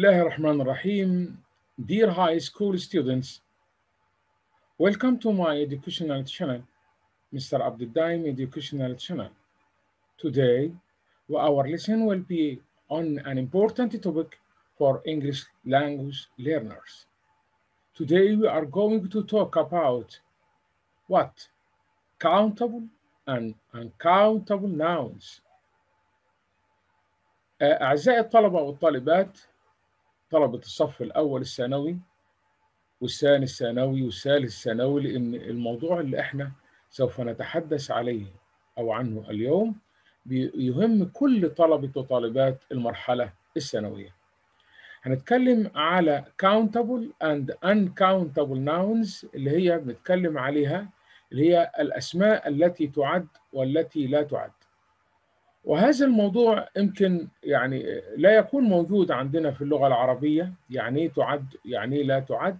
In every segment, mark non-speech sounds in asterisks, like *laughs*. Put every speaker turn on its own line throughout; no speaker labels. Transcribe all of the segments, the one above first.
الله الرحمن Dear high school students Welcome to my educational channel Mr. Abdeldaim educational channel Today our lesson will be on an important topic for English language learners Today we are going to talk about what? Countable and uncountable nouns uh, أعزائي الطلبة والطالبات طلبة الصف الأول الثانوي والثاني الثانوي والثالث الثانوي لأن الموضوع اللي إحنا سوف نتحدث عليه أو عنه اليوم بيهم كل طلبة وطالبات المرحلة الثانوية هنتكلم على countable and uncountable nouns اللي هي بنتكلم عليها اللي هي الأسماء التي تعد والتي لا تعد وهذا الموضوع يمكن يعني لا يكون موجود عندنا في اللغة العربية يعني تعد يعني لا تعد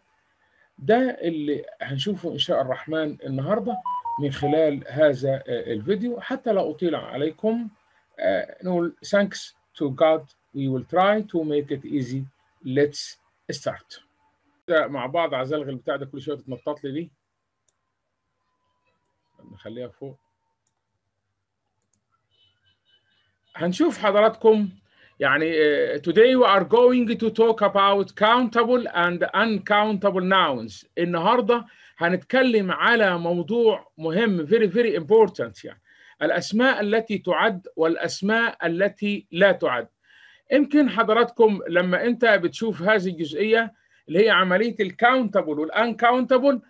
ده اللي هنشوفه إن شاء الرحمن النهاردة من خلال هذا الفيديو حتى لا أطيل عليكم آه، نقول thanks to God we will try to make it easy let's start مع بعض عايز الغي البتاع ده كل شويه تتنطط لي دي نخليها فوق هنشوف حضراتكم يعني آه، today we are going to talk about countable and uncountable nouns النهارده هنتكلم على موضوع مهم very very important يعني الأسماء التي تعد والأسماء التي لا تعد يمكن حضراتكم لما أنت بتشوف هذه الجزئية اللي هي عملية الكاونتبل والانكاونتبل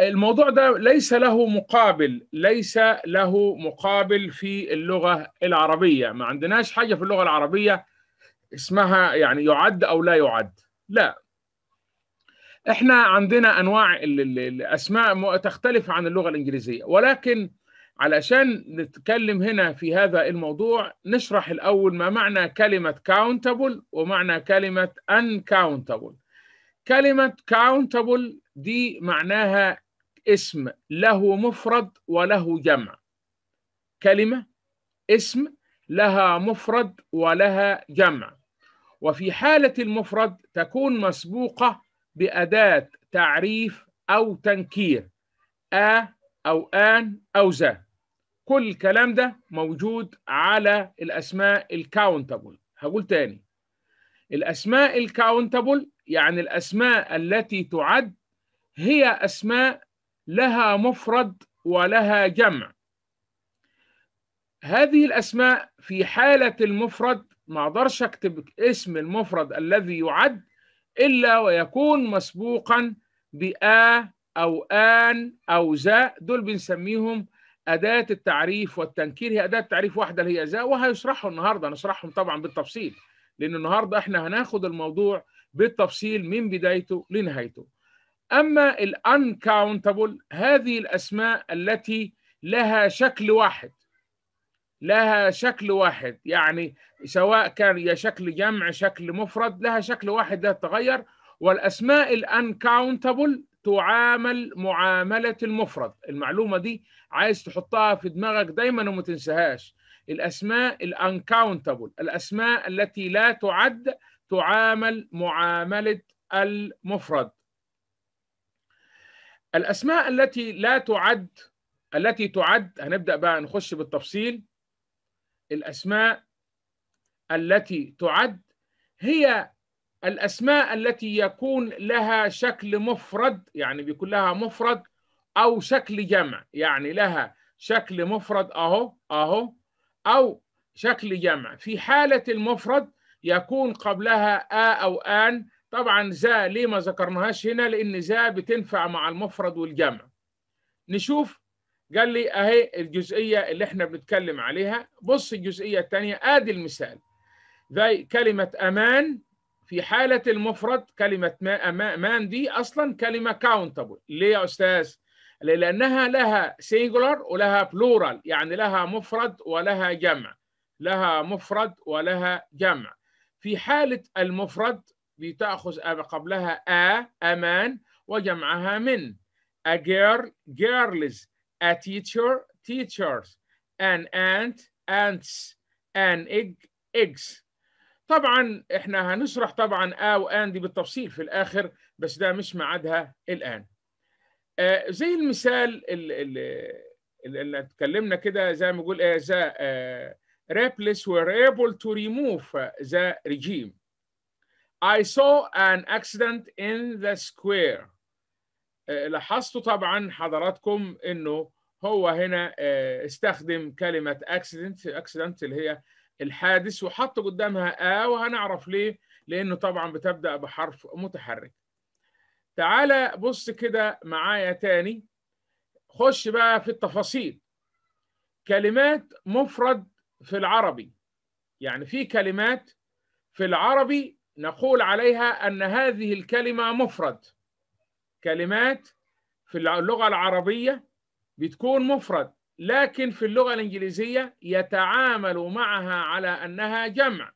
الموضوع ده ليس له مقابل ليس له مقابل في اللغة العربية ما عندناش حاجة في اللغة العربية اسمها يعني يعد أو لا يعد لا احنا عندنا أنواع الأسماء تختلف عن اللغة الإنجليزية ولكن علشان نتكلم هنا في هذا الموضوع نشرح الأول ما معنى كلمة countable ومعنى كلمة uncountable كلمة countable دي معناها اسم له مفرد وله جمع كلمة اسم لها مفرد ولها جمع وفي حالة المفرد تكون مسبوقة بأداة تعريف أو تنكير أ أو آن أو ذا كل الكلام ده موجود على الأسماء الكاونتبل هقول تاني الأسماء الكاونتبل يعني الأسماء التي تعد هي أسماء لها مفرد ولها جمع هذه الأسماء في حالة المفرد ما أقدرش أكتب اسم المفرد الذي يعد إلا ويكون مسبوقا بآ أو آن أو زاء دول بنسميهم أداة التعريف والتنكير هي أداة تعريف واحدة اللي هي زاء وهيشرحوا النهاردة هنشرحهم طبعا بالتفصيل لأن النهاردة إحنا هناخد الموضوع بالتفصيل من بدايته لنهايته أما uncountable هذه الأسماء التي لها شكل واحد لها شكل واحد يعني سواء كان يا شكل جمع شكل مفرد لها شكل واحد لا تتغير والأسماء الأنكاونتابل تعامل معاملة المفرد المعلومة دي عايز تحطها في دماغك دايما وما تنساهاش الأسماء الأنكاونتابل الأسماء التي لا تعد تعامل معاملة المفرد الأسماء التي لا تعد التي تعد هنبدأ بقى نخش بالتفصيل الأسماء التي تعد هي الأسماء التي يكون لها شكل مفرد يعني بيكون لها مفرد أو شكل جمع يعني لها شكل مفرد أهو أهو أو شكل جمع في حالة المفرد يكون قبلها آ أو آن طبعا ذا ليه ما ذكرناهاش هنا لان ذا بتنفع مع المفرد والجمع نشوف قال لي اهي الجزئيه اللي احنا بنتكلم عليها بص الجزئيه الثانيه ادي المثال زي كلمه امان في حاله المفرد كلمه امان دي اصلا كلمه كاونتبل ليه يا استاذ لانها لها سينجولار ولها بلورال يعني لها مفرد ولها جمع لها مفرد ولها جمع في حاله المفرد بتأخذ قبلها a أمان وجمعها من a girl girls a teacher teachers an ant ants an egg eggs طبعا احنا هنشرح طبعا a وان دي بالتفصيل في الاخر بس ده مش معادها الان زي المثال اللي اللي اتكلمنا كده زي ما بيقول ايه ذا ريبلس were able to remove the regime I saw an accident in the square آه، لاحظتوا طبعا حضراتكم انه هو هنا آه، استخدم كلمة accident accident اللي هي الحادث وحط قدامها آ وهنعرف ليه لأنه طبعا بتبدأ بحرف متحرك تعالى بص كده معايا تاني خش بقى في التفاصيل كلمات مفرد في العربي يعني في كلمات في العربي نقول عليها أن هذه الكلمة مفرد كلمات في اللغة العربية بتكون مفرد لكن في اللغة الإنجليزية يتعامل معها على أنها جمع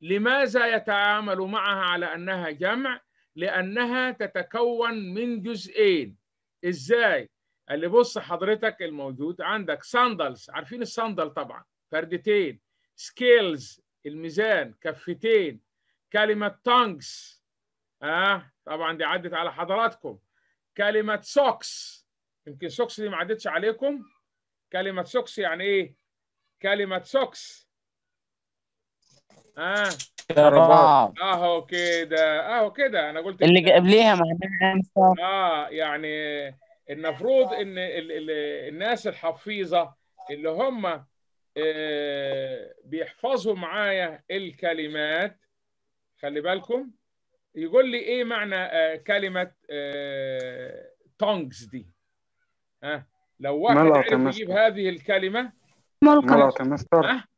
لماذا يتعامل معها على أنها جمع؟ لأنها تتكون من جزئين إزاي؟ اللي بص حضرتك الموجود عندك ساندلز عارفين الساندل طبعا فردتين سكيلز الميزان كفتين كلمة تانجز آه طبعا دي عدت على حضراتكم كلمة سوكس يمكن سوكس دي ما عدتش عليكم كلمة سوكس يعني إيه؟ كلمة سوكس آه
رباط
أهو كده أهو كده أنا قلت اللي قبليها
معناها
آه يعني المفروض إن الـ الـ الناس الحفيظة اللي هم آه بيحفظوا معايا الكلمات خلي بالكم يقول لي ايه معنى آه، كلمه
تونجز آه، دي
ها لو واحد عرف يجيب هذه الكلمه
ملقط ملقط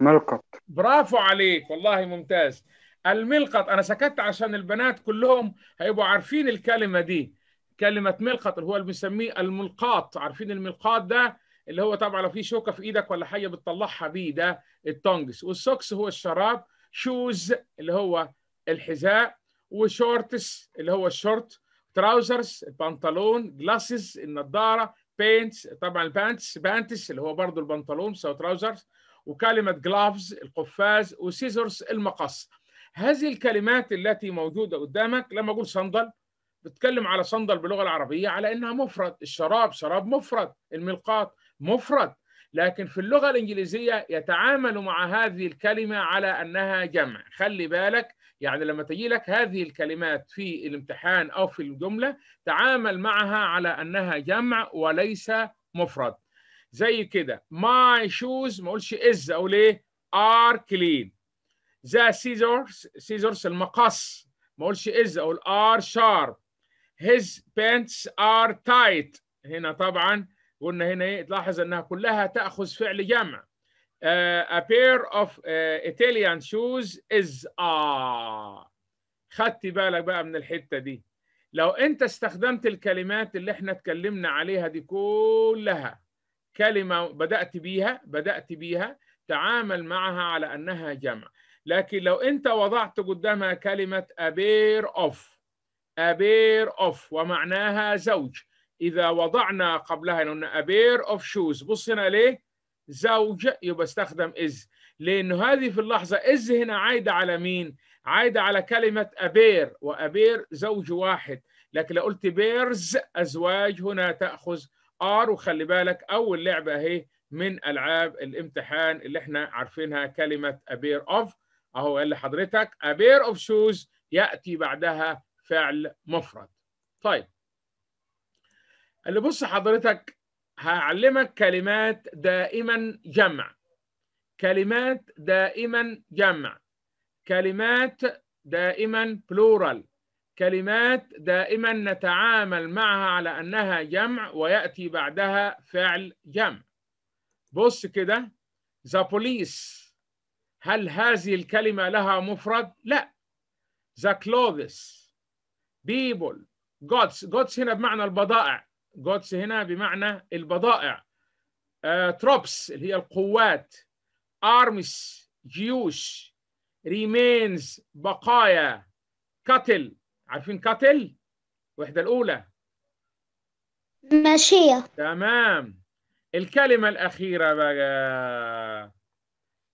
ملقط
برافو عليك والله ممتاز الملقط انا سكت عشان البنات كلهم هيبقوا عارفين الكلمه دي كلمه ملقط اللي هو اللي بنسميه الملقاط عارفين الملقاط ده اللي هو طبعا لو في شوكه في ايدك ولا حاجه بتطلعها بيه ده التونجس والسوكس هو الشراب شوز اللي هو الحذاء وشورتس اللي هو الشورت تراوزرز البنطلون جلاسز النضاره بينتس طبعا البانتس بانتس اللي هو برضه البنطلون سو تراوزرز وكلمه جلافز القفاز وسيزرز المقص هذه الكلمات التي موجوده قدامك لما اقول صندل بتكلم على صندل باللغه العربيه على انها مفرد الشراب شراب مفرد الملقاط مفرد لكن في اللغة الإنجليزية يتعامل مع هذه الكلمة على أنها جمع خلي بالك يعني لما تجي لك هذه الكلمات في الامتحان أو في الجملة تعامل معها على أنها جمع وليس مفرد زي كده my shoes ما اقولش is اقول ايه are clean the scissors scissors المقص ما اقولش is اقول are sharp his pants are tight هنا طبعا قلنا هنا ايه تلاحظ انها كلها تاخذ فعل جمع uh, a pair of uh, Italian shoes is a خدت بالك بقى من الحته دي لو انت استخدمت الكلمات اللي احنا اتكلمنا عليها دي كلها كلمه بدات بيها بدات بيها تعامل معها على انها جمع لكن لو انت وضعت قدامها كلمه a pair of a pair of ومعناها زوج إذا وضعنا قبلها قلنا a pair of shoes بص هنا ليه؟ زوج يبقى استخدم is لأنه هذه في اللحظة is هنا عايدة على مين؟ عايدة على كلمة أبير وأبير زوج واحد لكن لو قلت بيرز أزواج هنا تأخذ آر وخلي بالك أول لعبة أهي من ألعاب الامتحان اللي احنا عارفينها كلمة أبير أوف أهو قال لحضرتك أبير أوف شوز يأتي بعدها فعل مفرد طيب اللي بص حضرتك هعلمك كلمات دائما جمع كلمات دائما جمع كلمات دائما بلورال كلمات دائما نتعامل معها على أنها جمع ويأتي بعدها فعل جمع بص كده the police هل هذه الكلمة لها مفرد؟ لا the clothes people gods gods هنا بمعنى البضائع جودس هنا بمعنى البضائع تروبس آه، اللي هي القوات ارمس جيوش ريمينز بقايا كاتل عارفين كاتل الوحده الاولى ماشيه تمام الكلمه الاخيره بقى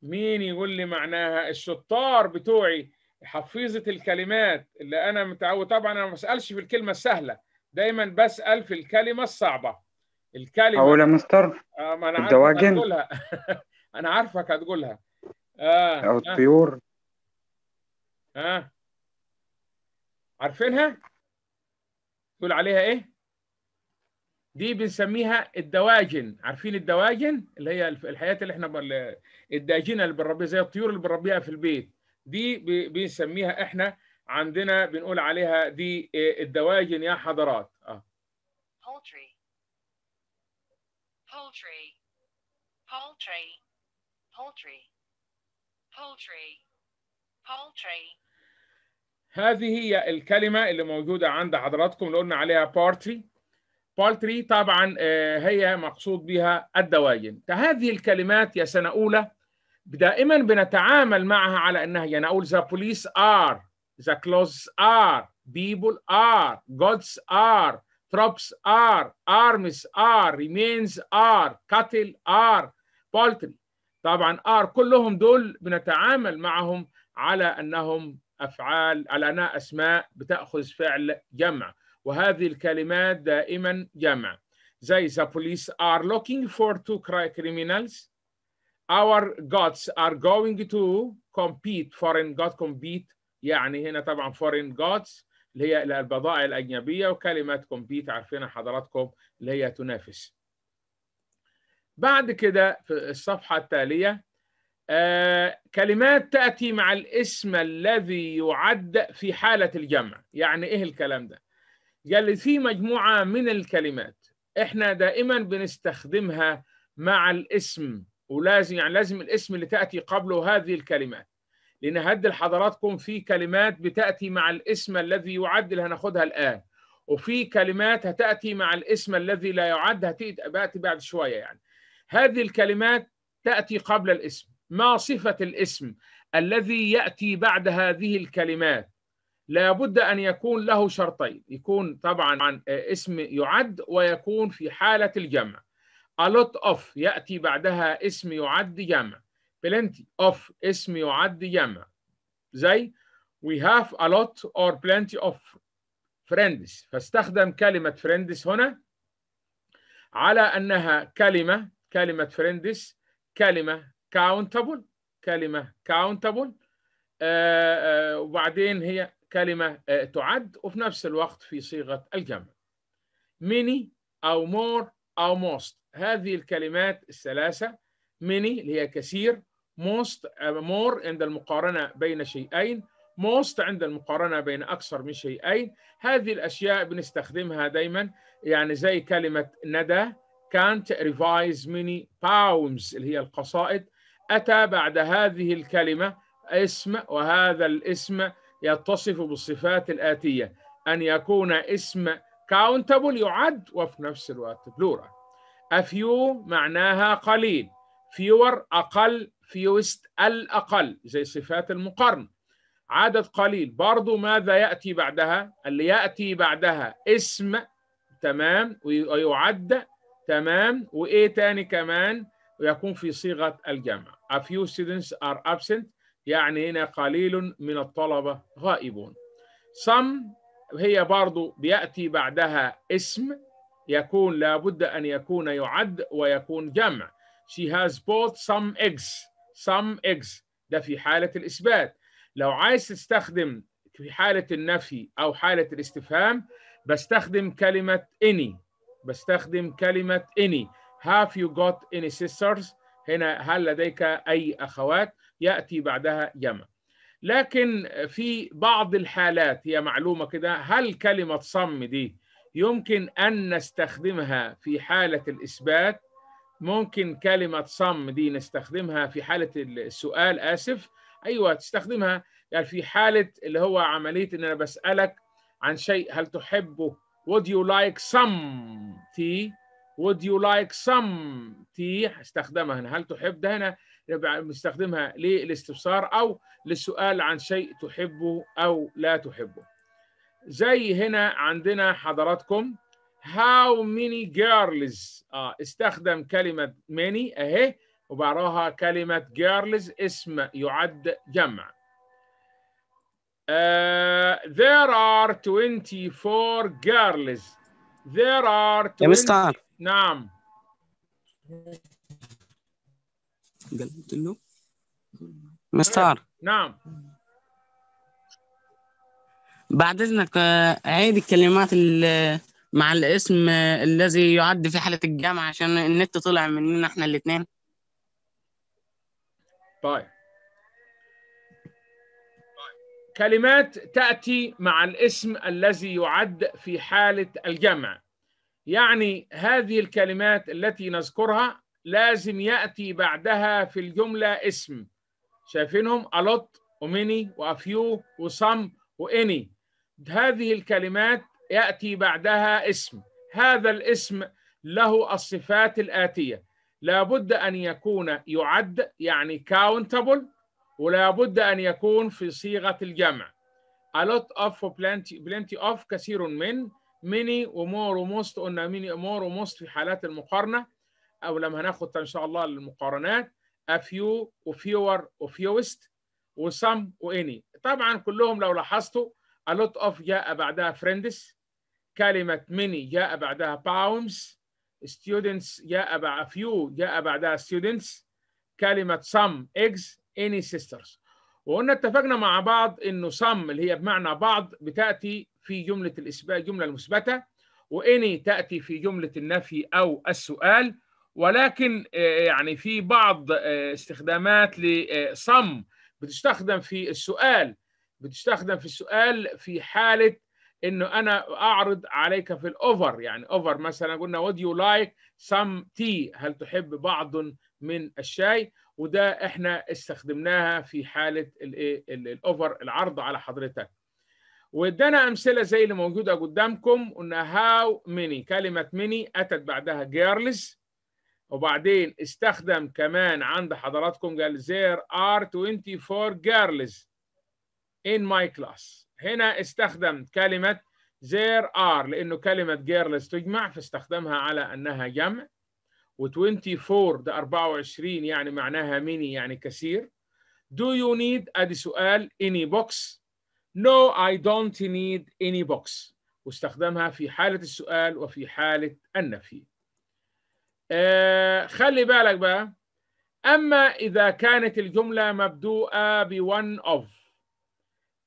مين يقول لي معناها الشطار بتوعي حفيظه الكلمات اللي انا متعود طبعا انا ما بسالش في الكلمه السهله دايما بسال في الكلمه الصعبه الكلمه اقول يا مستر آه، الدواجن *laughs* انا عارفك هتقولها اه او آه. الطيور اه, آه. عارفينها تقول عليها ايه دي بنسميها الدواجن عارفين الدواجن اللي هي الحياة اللي احنا بل... الداجنه اللي بنربيها زي الطيور اللي بنربيها في البيت دي بنسميها احنا عندنا بنقول عليها دي إيه، الدواجن يا حضرات اه
poultry poultry poultry poultry poultry poultry
هذه هي الكلمة اللي موجودة عند حضراتكم اللي قلنا عليها poultry poultry طبعا آه، هي مقصود بها الدواجن هذه الكلمات يا سنة أولى دائما بنتعامل معها على أنها يعني أقول ذا بوليس ار The clothes are, people are, gods are, troops are, armies are, remains are, cattle are, poultry. طبعا are كلهم دول بنتعامل معهم على انهم افعال على انها اسماء بتاخذ فعل جمع وهذه الكلمات دائما جمع زي the police are looking for two criminals our gods are going to compete foreign god compete يعني هنا طبعا فورين جودز اللي هي البضائع الأجنبية وكلمة كومبيت عارفينها حضراتكم اللي هي تنافس بعد كده في الصفحة التالية آه، كلمات تأتي مع الاسم الذي يعد في حالة الجمع يعني إيه الكلام ده قال في مجموعة من الكلمات إحنا دائما بنستخدمها مع الاسم ولازم يعني لازم الاسم اللي تأتي قبله هذه الكلمات لنهد حضراتكم في كلمات بتأتي مع الاسم الذي يعد اللي هناخدها الآن وفي كلمات هتأتي مع الاسم الذي لا يعد هتأتي بعد شوية يعني هذه الكلمات تأتي قبل الاسم ما صفة الاسم الذي يأتي بعد هذه الكلمات لابد أن يكون له شرطين يكون طبعا عن اسم يعد ويكون في حالة الجمع a lot of يأتي بعدها اسم يعد جمع بلنتي اوف اسم يعد جمع زي we have a lot or plenty of friends فاستخدم كلمة friends هنا على أنها كلمة كلمة friends كلمة countable كلمة countable آه، آه، وبعدين هي كلمة آه، تعد وفي نفس الوقت في صيغة الجمع many أو more أو most هذه الكلمات الثلاثة many اللي هي كثير most uh, more عند المقارنة بين شيئين most عند المقارنة بين أكثر من شيئين هذه الأشياء بنستخدمها دايما يعني زي كلمة ندى كانت ريفايز ميني باومز اللي هي القصائد أتى بعد هذه الكلمة اسم وهذا الاسم يتصف بالصفات الآتية أن يكون اسم كاونتبل يعد وفي نفس الوقت بلورة A few معناها قليل fewer أقل فيوست الأقل زي صفات المقارنة عدد قليل برضو ماذا يأتي بعدها اللي يأتي بعدها اسم تمام ويعد تمام وإيه تاني كمان ويكون في صيغة الجمع A few students are absent يعني هنا قليل من الطلبة غائبون some هي برضو بيأتي بعدها اسم يكون لابد أن يكون يعد ويكون جمع She has bought some eggs some eggs ده في حالة الإثبات لو عايز تستخدم في حالة النفي أو حالة الاستفهام بستخدم كلمة any بستخدم كلمة any have you got any sisters هنا هل لديك أي أخوات يأتي بعدها يما لكن في بعض الحالات هي معلومة كده هل كلمة صم دي يمكن أن نستخدمها في حالة الإثبات ممكن كلمة صم دي نستخدمها في حالة السؤال آسف أيوة تستخدمها يعني في حالة اللي هو عملية إن أنا بسألك عن شيء هل تحبه would you like some tea would you like some tea استخدمها هنا هل تحب ده هنا بنستخدمها للاستفسار أو للسؤال عن شيء تحبه أو لا تحبه زي هنا عندنا حضراتكم how many girls آه استخدم كلمة many أهي وبعراها كلمة girls اسم يعد جمع uh, there are 24 girls. There are 20... يا مستر نعم
قلت له مستر نعم بعد اذنك آه، عيد الكلمات اللي مع الاسم الذي يعد في حالة الجامعة عشان النت طلع مننا احنا الاتنين
طيب كلمات تأتي مع الاسم الذي يعد في حالة الجمع يعني هذه الكلمات التي نذكرها لازم يأتي بعدها في الجملة اسم شايفينهم الوت وميني وافيو وسم واني هذه الكلمات يأتي بعدها اسم هذا الاسم له الصفات الآتية لابد أن يكون يعد يعني كاونتبل ولابد أن يكون في صيغة الجمع a lot of plenty, plenty of كثير من many ومور most قلنا many more most في حالات المقارنة أو لما هناخد إن شاء الله المقارنات a few وفيور وفيوست وسم واني طبعا كلهم لو لاحظتوا a lot of جاء بعدها friends كلمة many جاء بعدها pounds students جاء بعد few جاء بعدها students كلمة some eggs any sisters وقلنا اتفقنا مع بعض انه some اللي هي بمعنى بعض بتاتي في جمله الاثبات الجمله المثبته واني تاتي في جمله النفي او السؤال ولكن آه، يعني في بعض آه، استخدامات لصم آه، بتستخدم في السؤال بتستخدم في السؤال في حاله انه انا اعرض عليك في الاوفر يعني اوفر مثلا قلنا وود يو لايك سم تي هل تحب بعض من الشاي وده احنا استخدمناها في حاله الايه الاوفر العرض على حضرتك وادانا امثله زي اللي موجوده قدامكم قلنا هاو ميني كلمه ميني اتت بعدها جيرلز وبعدين استخدم كمان عند حضراتكم قال there are 24 girls in my class هنا استخدم كلمة زير ار لأنه كلمة جيرلز تجمع فاستخدمها على أنها جمع و24 ده 24 يعني معناها ميني يعني كثير Do you need ادي سؤال any box No I don't need any box واستخدمها في حالة السؤال وفي حالة النفي آه خلي بالك بقى أما إذا كانت الجملة مبدوءة ب one of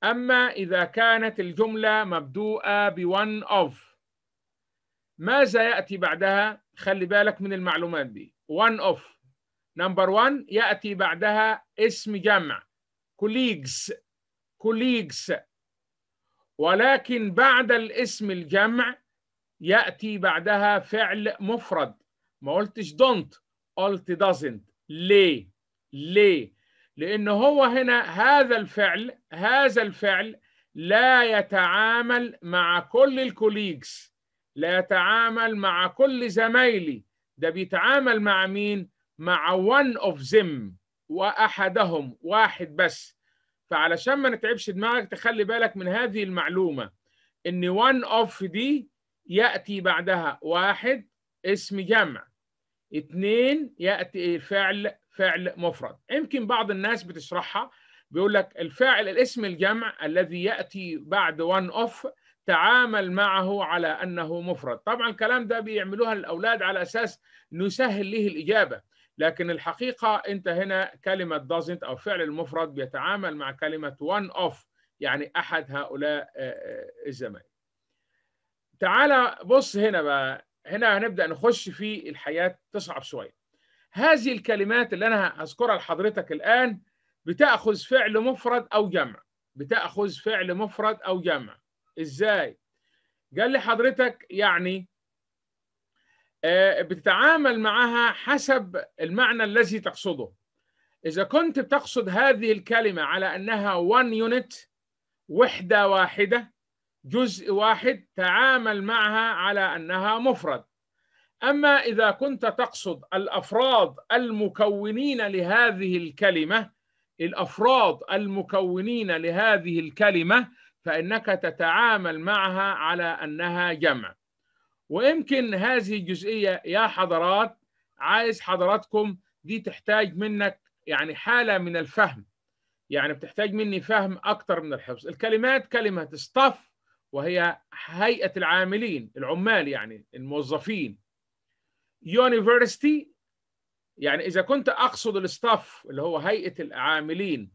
أما إذا كانت الجملة مبدوءة one of ماذا يأتي بعدها؟ خلي بالك من المعلومات دي one of number one يأتي بعدها اسم جمع colleagues colleagues ولكن بعد الاسم الجمع يأتي بعدها فعل مفرد ما قلتش don't قلت doesn't ليه ليه لأن هو هنا هذا الفعل هذا الفعل لا يتعامل مع كل الكوليجز لا يتعامل مع كل زمايلي ده بيتعامل مع مين؟ مع one of them وأحدهم واحد بس فعلشان ما نتعبش دماغك تخلي بالك من هذه المعلومة إن one of دي يأتي بعدها واحد اسم جمع اتنين يأتي فعل فعل مفرد يمكن بعض الناس بتشرحها بيقول لك الفاعل الاسم الجمع الذي ياتي بعد وان اوف تعامل معه على انه مفرد طبعا الكلام ده بيعملوها الاولاد على اساس نسهل له الاجابه لكن الحقيقه انت هنا كلمه doesn't او فعل المفرد بيتعامل مع كلمه وان اوف يعني احد هؤلاء آه، آه، الزمايل تعال بص هنا بقى هنا هنبدا نخش في الحياه تصعب شويه هذه الكلمات اللي أنا هذكرها لحضرتك الآن بتأخذ فعل مفرد أو جمع بتأخذ فعل مفرد أو جمع إزاي؟ قال لي حضرتك يعني آه، بتتعامل معها حسب المعنى الذي تقصده إذا كنت بتقصد هذه الكلمة على أنها one unit وحدة واحدة جزء واحد تعامل معها على أنها مفرد اما اذا كنت تقصد الافراد المكونين لهذه الكلمه الافراد المكونين لهذه الكلمه فانك تتعامل معها على انها جمع ويمكن هذه الجزئيه يا حضرات عايز حضراتكم دي تحتاج منك يعني حاله من الفهم يعني بتحتاج مني فهم اكتر من الحفظ الكلمات كلمه استف وهي هيئه العاملين العمال يعني الموظفين يونيفرستي يعني إذا كنت أقصد الاستاف اللي هو هيئة العاملين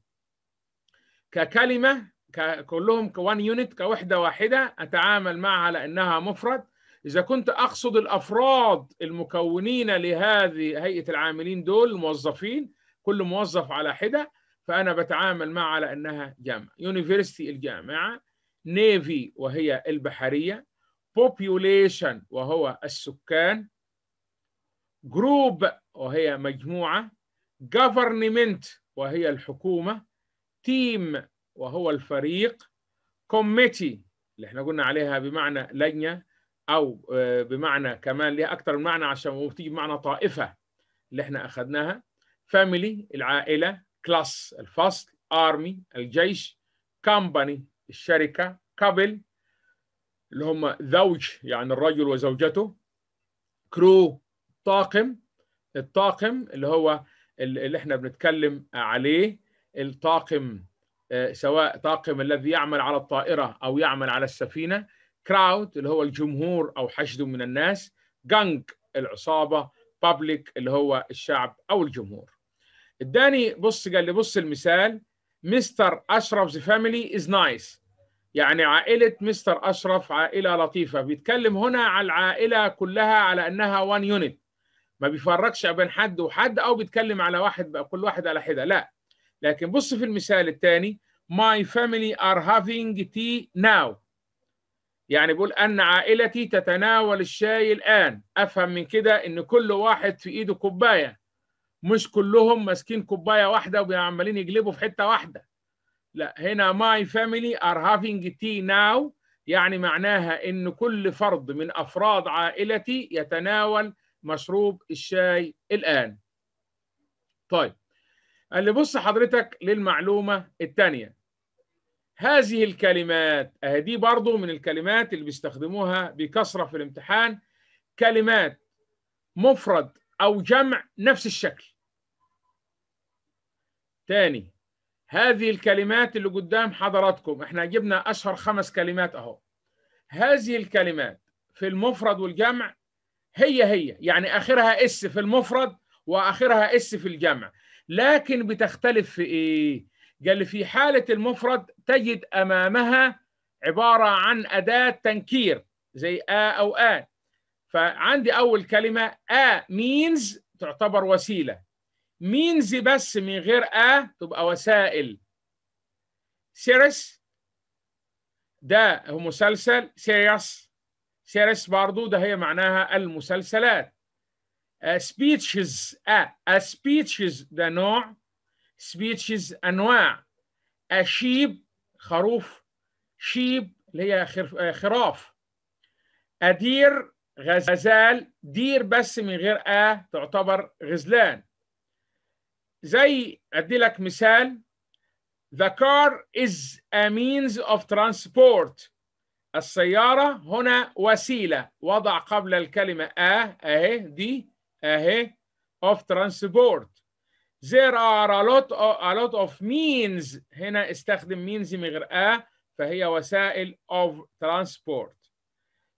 ككلمة كلهم كوان يونت كوحدة واحدة أتعامل معها على أنها مفرد إذا كنت أقصد الأفراد المكونين لهذه هيئة العاملين دول الموظفين كل موظف على حدة فأنا بتعامل معها على أنها جامعة يونيفرستي الجامعة نيفي وهي البحرية population وهو السكان جروب وهي مجموعة government وهي الحكومة team وهو الفريق committee اللي احنا قلنا عليها بمعنى لجنة أو آه، بمعنى كمان لها أكثر من معنى عشان تيجي بمعنى طائفة اللي احنا أخذناها family العائلة class الفصل army الجيش company الشركة كابل اللي هم زوج يعني الرجل وزوجته كرو الطاقم الطاقم اللي هو اللي احنا بنتكلم عليه الطاقم آه، سواء طاقم الذي يعمل على الطائرة أو يعمل على السفينة كراود اللي هو الجمهور أو حشد من الناس جانج العصابة بابليك اللي هو الشعب أو الجمهور اداني بص قال لي بص المثال مستر أشرف فاميلي إز نايس يعني عائلة مستر أشرف عائلة لطيفة بيتكلم هنا على العائلة كلها على أنها وان يونت ما بيفرقش بين حد وحد او بيتكلم على واحد بقى كل واحد على حده لا لكن بص في المثال الثاني my family are having tea now يعني بيقول أن عائلتي تتناول الشاي الآن أفهم من كده إن كل واحد في إيده كوباية مش كلهم ماسكين كوباية واحدة وعمالين يقلبوا في حتة واحدة لا هنا my family are having tea now يعني معناها إن كل فرد من أفراد عائلتي يتناول مشروب الشاي الآن طيب قال لي بص حضرتك للمعلومة الثانية هذه الكلمات اهي دي برضو من الكلمات اللي بيستخدموها بكثرة في الامتحان كلمات مفرد أو جمع نفس الشكل تاني هذه الكلمات اللي قدام حضراتكم احنا جبنا أشهر خمس كلمات أهو هذه الكلمات في المفرد والجمع هي هي يعني آخرها اس في المفرد وآخرها اس في الجمع لكن بتختلف في إيه؟ قال في حالة المفرد تجد أمامها عبارة عن أداة تنكير زي آ أو آ فعندي أول كلمة آ مينز تعتبر وسيلة مينز بس من غير آ تبقى وسائل سيرس ده هو مسلسل سيريس سيرس برضو ده هي معناها المسلسلات سبيتشز ا سبيتشز ده نوع سبيتشز انواع اشيب آه، خروف شيب اللي هي آه، خراف ادير آه، غزال دير بس من غير ا تعتبر غزلان زي ادي لك مثال the car is a means of transport السيارة هنا وسيلة وضع قبل الكلمة آه أهي دي أهي of transport there are a lot of, a lot of means هنا استخدم means من غير آه فهي وسائل of transport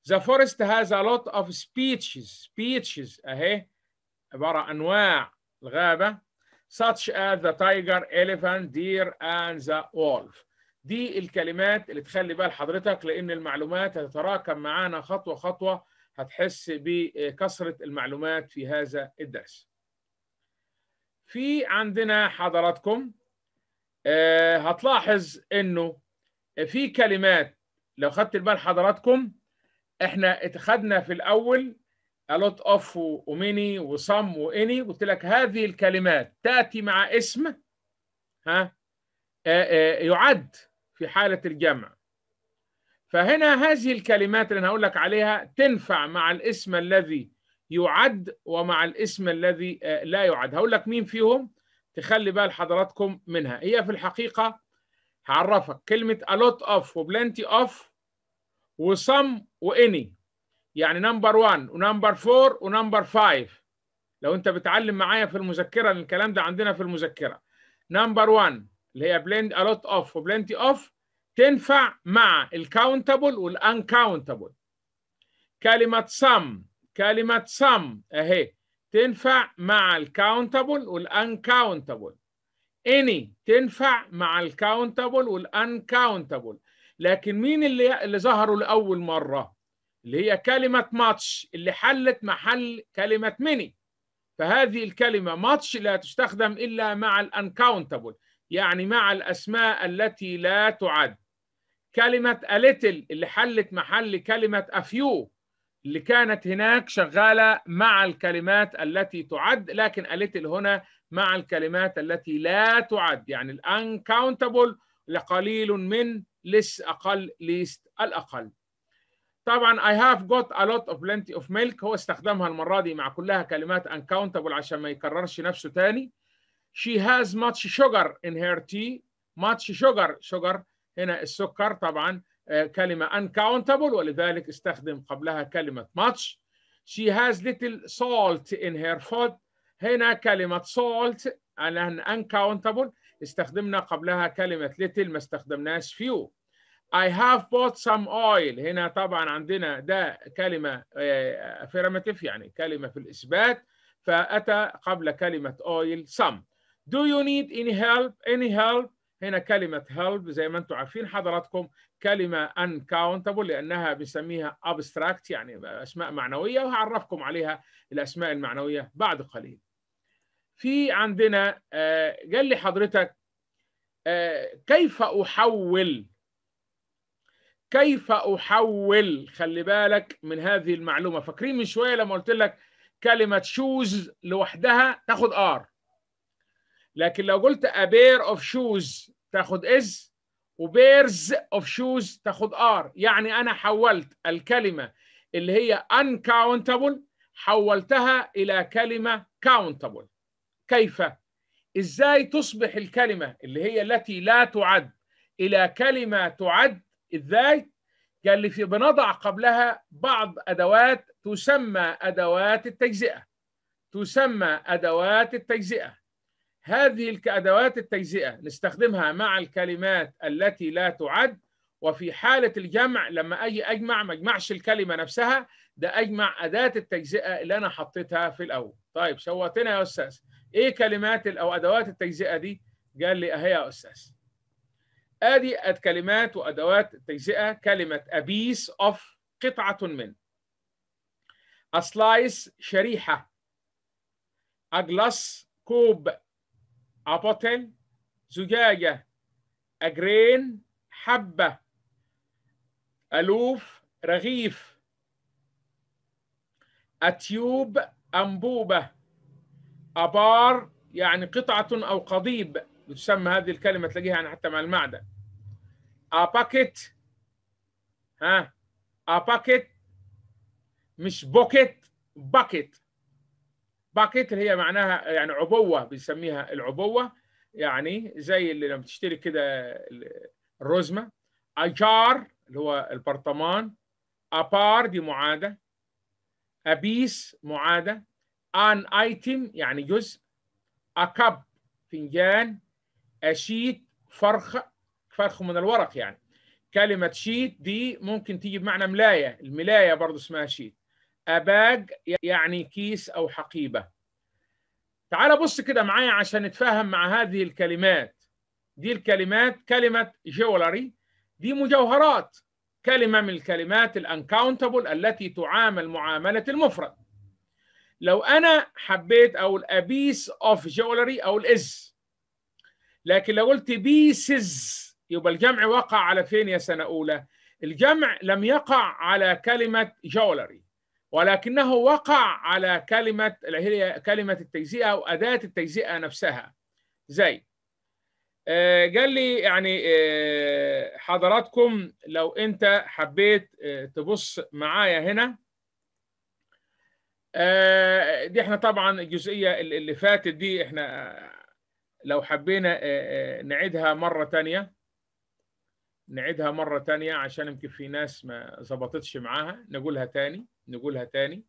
the forest has a lot of speeches speeches أهي عبارة أنواع الغابة such as the tiger, elephant, deer and the wolf دي الكلمات اللي تخلي بال حضرتك لان المعلومات هتتراكم معانا خطوه خطوه هتحس بكثره المعلومات في هذا الدرس. في عندنا حضراتكم آه، هتلاحظ انه في كلمات لو خدت البال حضراتكم احنا اتخدنا في الاول a lot of وميني وصم واني قلت لك هذه الكلمات تاتي مع اسم ها آه، آه، يعد في حالة الجمع فهنا هذه الكلمات اللي أنا هقول لك عليها تنفع مع الاسم الذي يعد ومع الاسم الذي آه، لا يعد هقول لك مين فيهم تخلي بال حضراتكم منها هي في الحقيقة هعرفك كلمة a lot of و plenty of و some و any يعني نمبر number ونمبر و ونمبر five لو انت بتعلم معايا في المذكرة الكلام ده عندنا في المذكرة نمبر one اللي هي blend a lot of وبلنتي اوف تنفع مع الكاونتبل والانكاونتبل كلمة سم كلمة سم اهي تنفع مع الكاونتبل والانكاونتبل اني تنفع مع الكاونتبل والانكاونتبل لكن مين اللي اللي ظهروا لاول مره اللي هي كلمه ماتش اللي حلت محل كلمه ميني فهذه الكلمه ماتش لا تستخدم الا مع الانكاونتبل يعني مع الأسماء التي لا تعد كلمة أليتل اللي حلت محل كلمة أفيو اللي كانت هناك شغالة مع الكلمات التي تعد لكن أليتل هنا مع الكلمات التي لا تعد يعني uncountable لقليل من لس أقل ليست الأقل طبعا I have got a lot of plenty of milk هو استخدمها المرة دي مع كلها كلمات uncountable عشان ما يكررش نفسه تاني she has much sugar in her tea much sugar sugar هنا السكر طبعا كلمة uncountable ولذلك استخدم قبلها كلمة much she has little salt in her food هنا كلمة salt على uncountable استخدمنا قبلها كلمة little ما استخدمناش few I have bought some oil هنا طبعا عندنا ده كلمة affirmative يعني كلمة في الإثبات فأتى قبل كلمة oil some Do you need any help? Any help? هنا كلمة help زي ما انتم عارفين حضراتكم كلمة uncountable لأنها بنسميها abstract يعني أسماء معنوية وهعرفكم عليها الأسماء المعنوية بعد قليل. في عندنا آه، قال لي حضرتك آه، كيف أحول كيف أحول خلي بالك من هذه المعلومة فاكرين من شوية لما قلت لك كلمة choose لوحدها تاخد ار لكن لو قلت a pair of shoes تاخد is وبيرز اوف shoes تاخد ار يعني انا حولت الكلمه اللي هي uncountable حولتها الى كلمه countable كيف ازاي تصبح الكلمه اللي هي التي لا تعد الى كلمه تعد ازاي قال لي في بنضع قبلها بعض ادوات تسمى ادوات التجزئه تسمى ادوات التجزئه هذه كأدوات التجزئة نستخدمها مع الكلمات التي لا تعد وفي حالة الجمع لما أجي أجمع ما أجمعش الكلمة نفسها ده أجمع أداة التجزئة اللي أنا حطيتها في الأول طيب شوتنا يا أستاذ إيه كلمات أو أدوات التجزئة دي قال لي أهي يا أستاذ آدي كلمات وأدوات التجزئة كلمة أبيس أوف قطعة من أسلايس شريحة أجلس كوب bottle زجاجة أجرين حبة ألوف رغيف أتيوب أنبوبة أبار يعني قطعة أو قضيب بتسمى هذه الكلمة تلاقيها يعني حتى مع المعدن أباكت ها أباكت مش بوكت باكت باكيت اللي هي معناها يعني عبوه بنسميها العبوه يعني زي اللي لما تشتري كده الرزمه اجار اللي هو البرطمان ابار دي معاده ابيس معاده ان ايتم يعني جزء اكب فنجان اشيت فرخ فرخ من الورق يعني كلمة شيت دي ممكن تيجي بمعنى ملاية الملاية برضو اسمها شيت أباج يعني كيس أو حقيبة تعال بص كده معايا عشان نتفاهم مع هذه الكلمات دي الكلمات كلمة جولري دي مجوهرات كلمة من الكلمات الانكاونتبل التي تعامل معاملة المفرد لو أنا حبيت أقول أبيس أوف جولري أو الإز لكن لو قلت بيسز يبقى الجمع وقع على فين يا سنة أولى الجمع لم يقع على كلمة جولري ولكنه وقع على كلمة هي كلمة التجزئة أو أداة التجزئة نفسها زي آه، قال لي يعني آه، حضراتكم لو أنت حبيت آه، تبص معايا هنا دي احنا طبعا الجزئية اللي فاتت دي احنا لو حبينا نعيدها مرة تانية نعيدها مرة تانية عشان يمكن في ناس ما ظبطتش معاها نقولها تاني نقولها تاني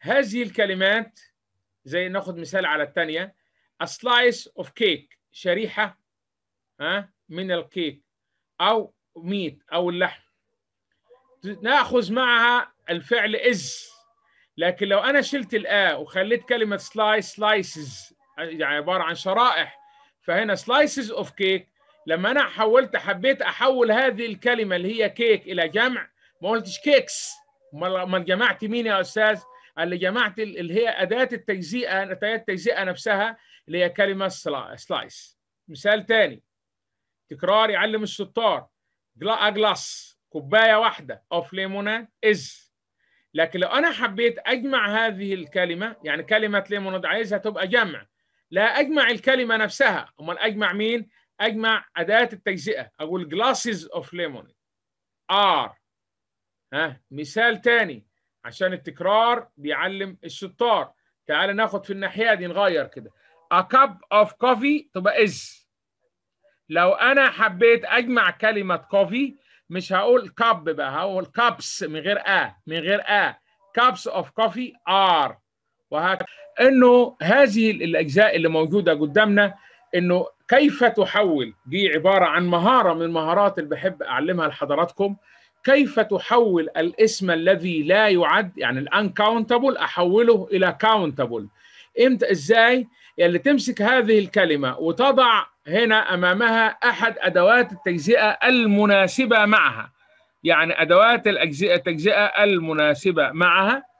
هذه الكلمات زي ناخد مثال على الثانية a slice of cake شريحة ها من الكيك أو ميت أو اللحم ناخذ معها الفعل is لكن لو أنا شلت الآ وخليت كلمة slice slices يعني عبارة عن شرائح فهنا slices of cake لما أنا حولت حبيت أحول هذه الكلمة اللي هي كيك إلى جمع ما قلتش كيكس امال جمعت مين يا استاذ اللي جمعت اللي هي اداه التجزئه اداه التجزئه نفسها اللي هي كلمه سلايس مثال ثاني تكرار يعلم الستار اجلاس كوبايه واحده اوف ليموناد از لكن لو انا حبيت اجمع هذه الكلمه يعني كلمه ليموناد عايزها تبقى جمع لا اجمع الكلمه نفسها امال اجمع مين اجمع اداه التجزئه اقول جلاسز اوف ليمون ار ها مثال تاني عشان التكرار بيعلم الشطار تعال ناخد في الناحية دي نغير كده a cup of coffee تبقى is لو أنا حبيت أجمع كلمة coffee مش هقول cup بقى هقول cups من غير a من غير a cups of coffee are وهكذا انه هذه الاجزاء اللي موجوده قدامنا انه كيف تحول دي عباره عن مهاره من المهارات اللي بحب اعلمها لحضراتكم كيف تحول الاسم الذي لا يعد يعني الانكاونتبل احوله الى كاونتبل امتى ازاي يعني تمسك هذه الكلمه وتضع هنا امامها احد ادوات التجزئه المناسبه معها يعني ادوات التجزئه المناسبه معها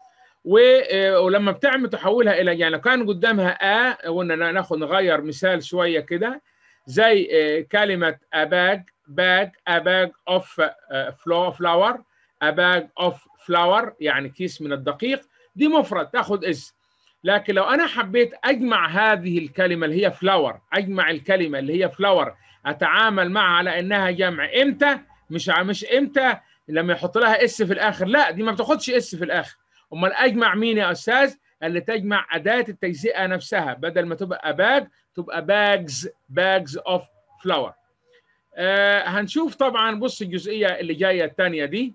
آه، ولما بتعمل تحولها الى يعني لو كان قدامها ا آه قلنا ناخد نغير مثال شويه كده زي آه، كلمه اباج bag a bag of uh, flour a bag of flour يعني كيس من الدقيق دي مفرد تاخد اس لكن لو انا حبيت اجمع هذه الكلمه اللي هي فلاور اجمع الكلمه اللي هي فلاور اتعامل معها على انها جمع امتى مش مش امتى لما يحط لها اس في الاخر لا دي ما بتاخدش اس في الاخر امال اجمع مين يا استاذ اللي تجمع اداه التجزئه نفسها بدل ما تبقى باج تبقى باجز باجز اوف فلاور آه هنشوف طبعا بص الجزئيه اللي جايه الثانيه دي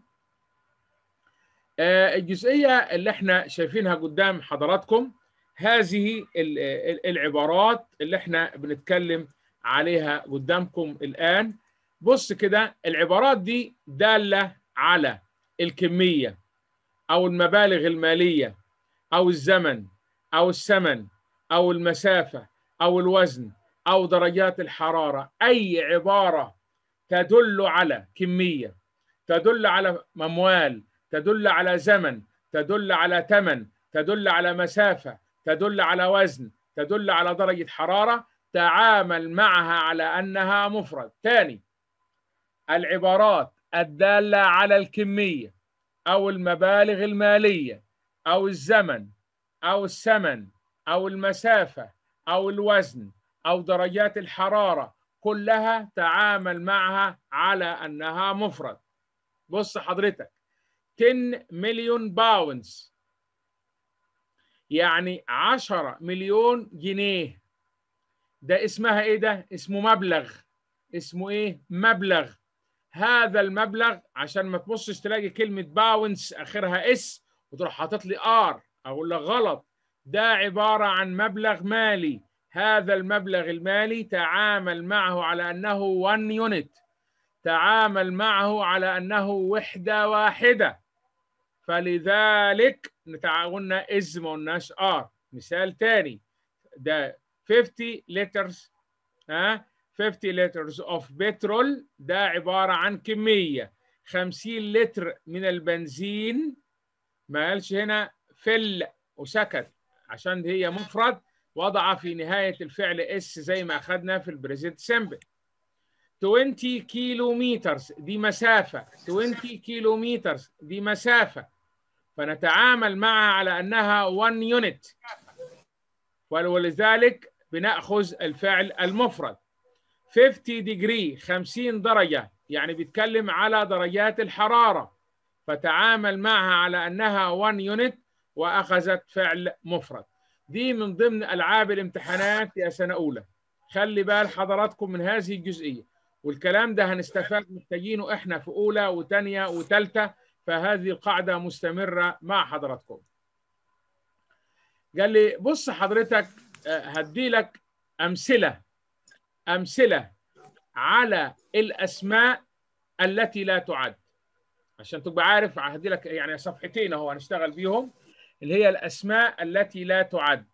آه الجزئيه اللي احنا شايفينها قدام حضراتكم هذه العبارات اللي احنا بنتكلم عليها قدامكم الان بص كده العبارات دي داله على الكميه او المبالغ الماليه او الزمن او الثمن او المسافه او الوزن أو درجات الحرارة أي عبارة تدل على كمية تدل على مموال تدل على زمن تدل على تمن تدل على مسافة تدل على وزن تدل على درجة حرارة تعامل معها على أنها مفرد ثاني العبارات الدالة على الكمية أو المبالغ المالية أو الزمن أو الثمن أو المسافة أو الوزن أو درجات الحرارة كلها تعامل معها على أنها مفرد بص حضرتك 10 مليون باوندز يعني 10 مليون جنيه ده اسمها ايه ده اسمه مبلغ اسمه ايه مبلغ هذا المبلغ عشان ما تبصش تلاقي كلمه باونس اخرها اس وتروح حاطط لي ار اقول لك غلط ده عباره عن مبلغ مالي هذا المبلغ المالي تعامل معه على أنه 1 يونت تعامل معه على أنه وحدة واحدة فلذلك قلنا اسم الناس ار آه، مثال تاني ده 50 liters ها 50 liters of petrol ده عبارة عن كمية 50 لتر من البنزين ما قالش هنا فل وسكت عشان هي مفرد وضع في نهاية الفعل اس زي ما أخذنا في البريزنت سمبل 20 كيلومترز دي مسافة 20 كيلومترز دي مسافة فنتعامل معها على أنها 1 يونت ولذلك بنأخذ الفعل المفرد 50 ديجري 50 درجة يعني بيتكلم على درجات الحرارة فتعامل معها على أنها 1 يونت وأخذت فعل مفرد دي من ضمن العاب الامتحانات يا سنه اولى خلي بال حضراتكم من هذه الجزئيه والكلام ده هنستفاد محتاجينه احنا في اولى وثانيه وثالثه فهذه القاعده مستمره مع حضراتكم قال لي بص حضرتك آه، هدي لك امثله امثله على الاسماء التي لا تعد عشان تبقى عارف هدي لك يعني صفحتين اهو هنشتغل بيهم اللي هي الأسماء التي لا تعد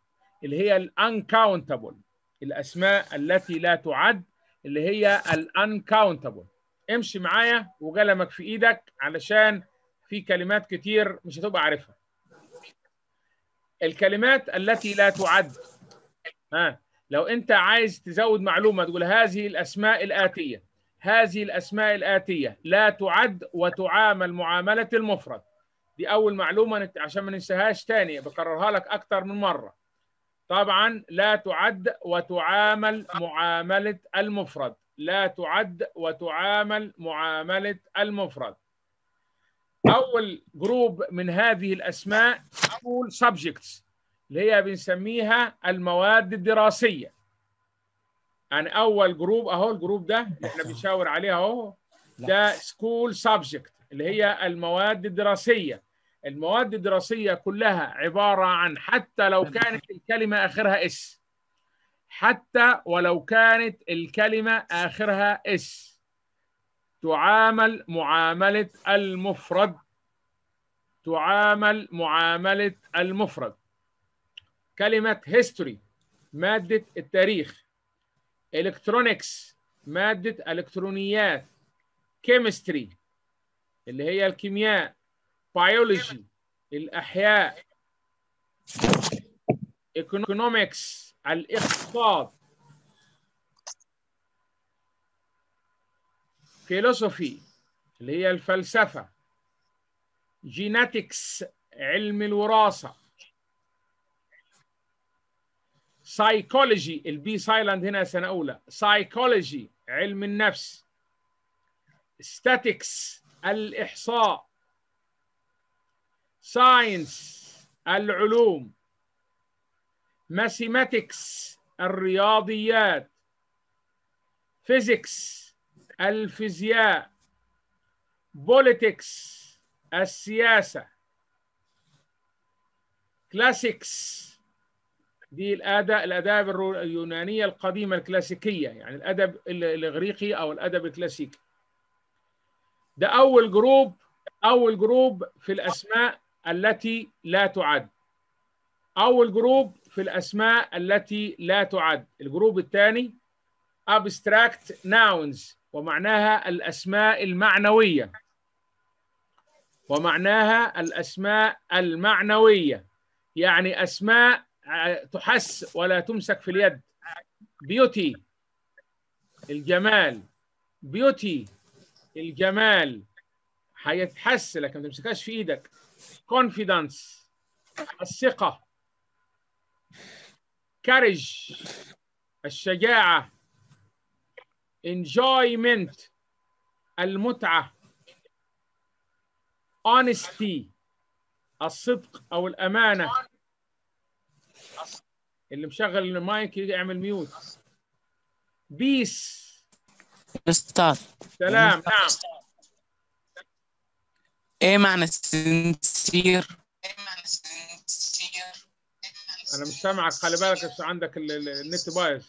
اللي هي الانكاونتبل الأسماء التي لا تعد اللي هي الانكاونتبل امشي معايا وقلمك في إيدك علشان في كلمات كتير مش هتبقى عارفها الكلمات التي لا تعد ها لو انت عايز تزود معلومه تقول هذه الاسماء الاتيه هذه الاسماء الاتيه لا تعد وتعامل معامله المفرد دي اول معلومه عشان ما ننساهاش تاني بكررها لك اكثر من مره طبعا لا تعد وتعامل معامله المفرد لا تعد وتعامل معامله المفرد اول جروب من هذه الاسماء اول سبجكتس اللي هي بنسميها المواد الدراسيه يعني اول جروب اهو الجروب ده اللي احنا بنشاور عليه اهو ده سكول سبجكت اللي هي المواد الدراسيه المواد الدراسية كلها عبارة عن حتى لو كانت الكلمة آخرها اس حتى ولو كانت الكلمة آخرها اس تعامل معاملة المفرد تعامل معاملة المفرد كلمة history مادة التاريخ electronics مادة الكترونيات chemistry اللي هي الكيمياء بيولوجي الأحياء ايكونومكس الاقتصاد فيلوسوفي اللي هي الفلسفة جيناتكس علم الوراثة سايكولوجي البي سايلاند هنا سنة أولى سايكولوجي علم النفس statics الإحصاء ساينس العلوم ماثيماتكس الرياضيات فيزيكس الفيزياء بوليتكس السياسة كلاسيكس دي الاداب الأداب اليونانية القديمة الكلاسيكية يعني الأدب الإغريقي أو الأدب الكلاسيكي ده أول جروب أول جروب في الأسماء التي لا تعد أول جروب في الأسماء التي لا تعد الجروب الثاني abstract nouns ومعناها الأسماء المعنوية ومعناها الأسماء المعنوية يعني أسماء آه، تحس ولا تمسك في اليد بيوتي الجمال بيوتي الجمال هيتحس لكن ما تمسكهاش في ايدك confidence الثقة courage الشجاعة enjoyment المتعة honesty الصدق أو الأمانة اللي مشغل المايك يعمل
ميوت بيس استاذ سلام نعم ايه معنى سنسير؟
انا مش سامعك خلي بالك انت عندك النت
بايظ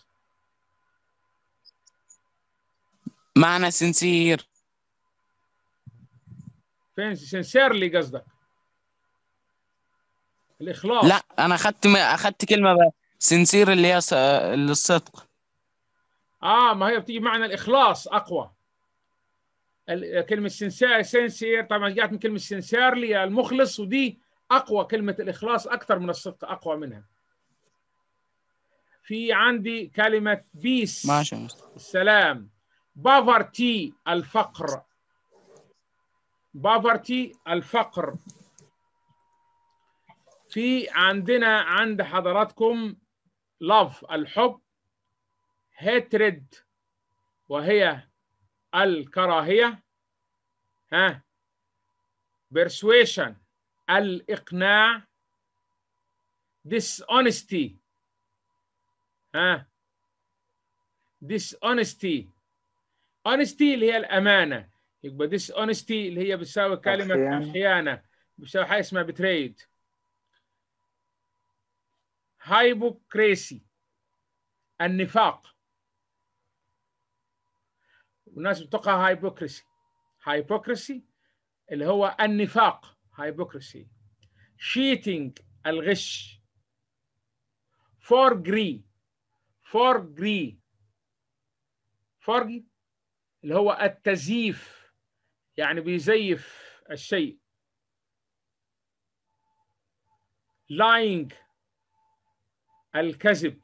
معنى سنسير
فين سنسيرلي قصدك
الاخلاص لا انا اخذت م... اخذت كلمه بقى سنسير اللي هي س... الصدق
آه،, اه ما هي بتيجي معنى الاخلاص اقوى كلمه سنسير سنسير طبعا جات من كلمه سنسير لي المخلص ودي اقوى كلمه الاخلاص اكثر من الصدق اقوى منها في عندي كلمه بيس ماشي السلام بافرتي الفقر بافرتي الفقر في عندنا عند حضراتكم لاف الحب هاتريد وهي الكراهية ها persuasion الإقناع dishonesty ها dishonesty honesty اللي هي الأمانة يبقى dishonesty اللي هي بتساوي كلمة الخيانة بتساوي حاجة اسمها betrayed hypocrisy النفاق والناس بتقع هايبوكريسي هايبوكريسي اللي هو النفاق هايبوكريسي شيتينج الغش فورجري فورجري فورجي اللي هو التزييف يعني بيزيف الشيء lying الكذب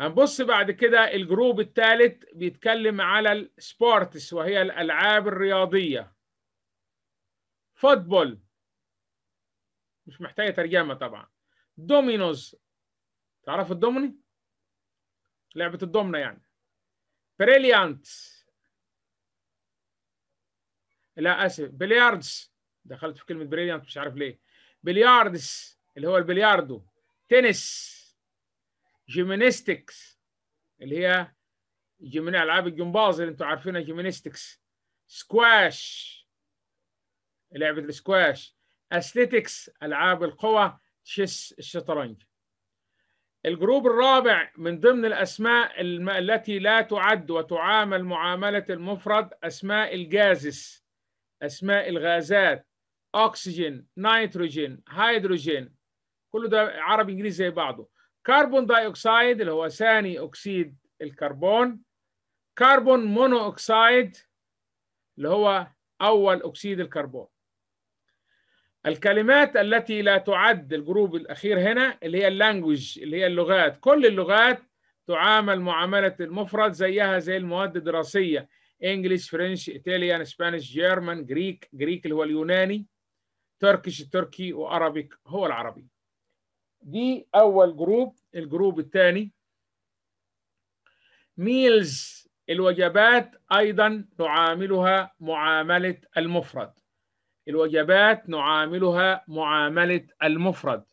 هنبص بعد كده الجروب الثالث بيتكلم على السبورتس وهي الألعاب الرياضية فوتبول مش محتاجة ترجمة طبعا دومينوز تعرف الدومني؟ لعبة الدومنة يعني بريليانت لا اسف بلياردز دخلت في كلمة بريليانت مش عارف ليه بلياردز اللي هو البلياردو تنس جيمينيستكس اللي هي جيميني العاب الجمباز اللي انتم عارفينها جيمينيستكس سكواش لعبه السكواش اثليتكس العاب القوى تشيس الشطرنج الجروب الرابع من ضمن الاسماء التي لا تعد وتعامل معامله المفرد اسماء الجازس اسماء الغازات اكسجين نيتروجين هيدروجين كله ده عربي انجليزي زي بعضه كربون دايوكسيد اللي هو ثاني أكسيد الكربون كربون مونو أكسيد اللي هو أول أكسيد الكربون الكلمات التي لا تعد الجروب الأخير هنا اللي هي اللانجوج اللي هي اللغات كل اللغات تعامل معاملة المفرد زيها زي المواد الدراسية انجلش فرنش ايطاليان اسبانيش جيرمان جريك جريك اللي هو اليوناني تركيش التركي وعربي هو العربي دي اول جروب الجروب الثاني ميلز الوجبات ايضا نعاملها معامله المفرد الوجبات نعاملها معامله المفرد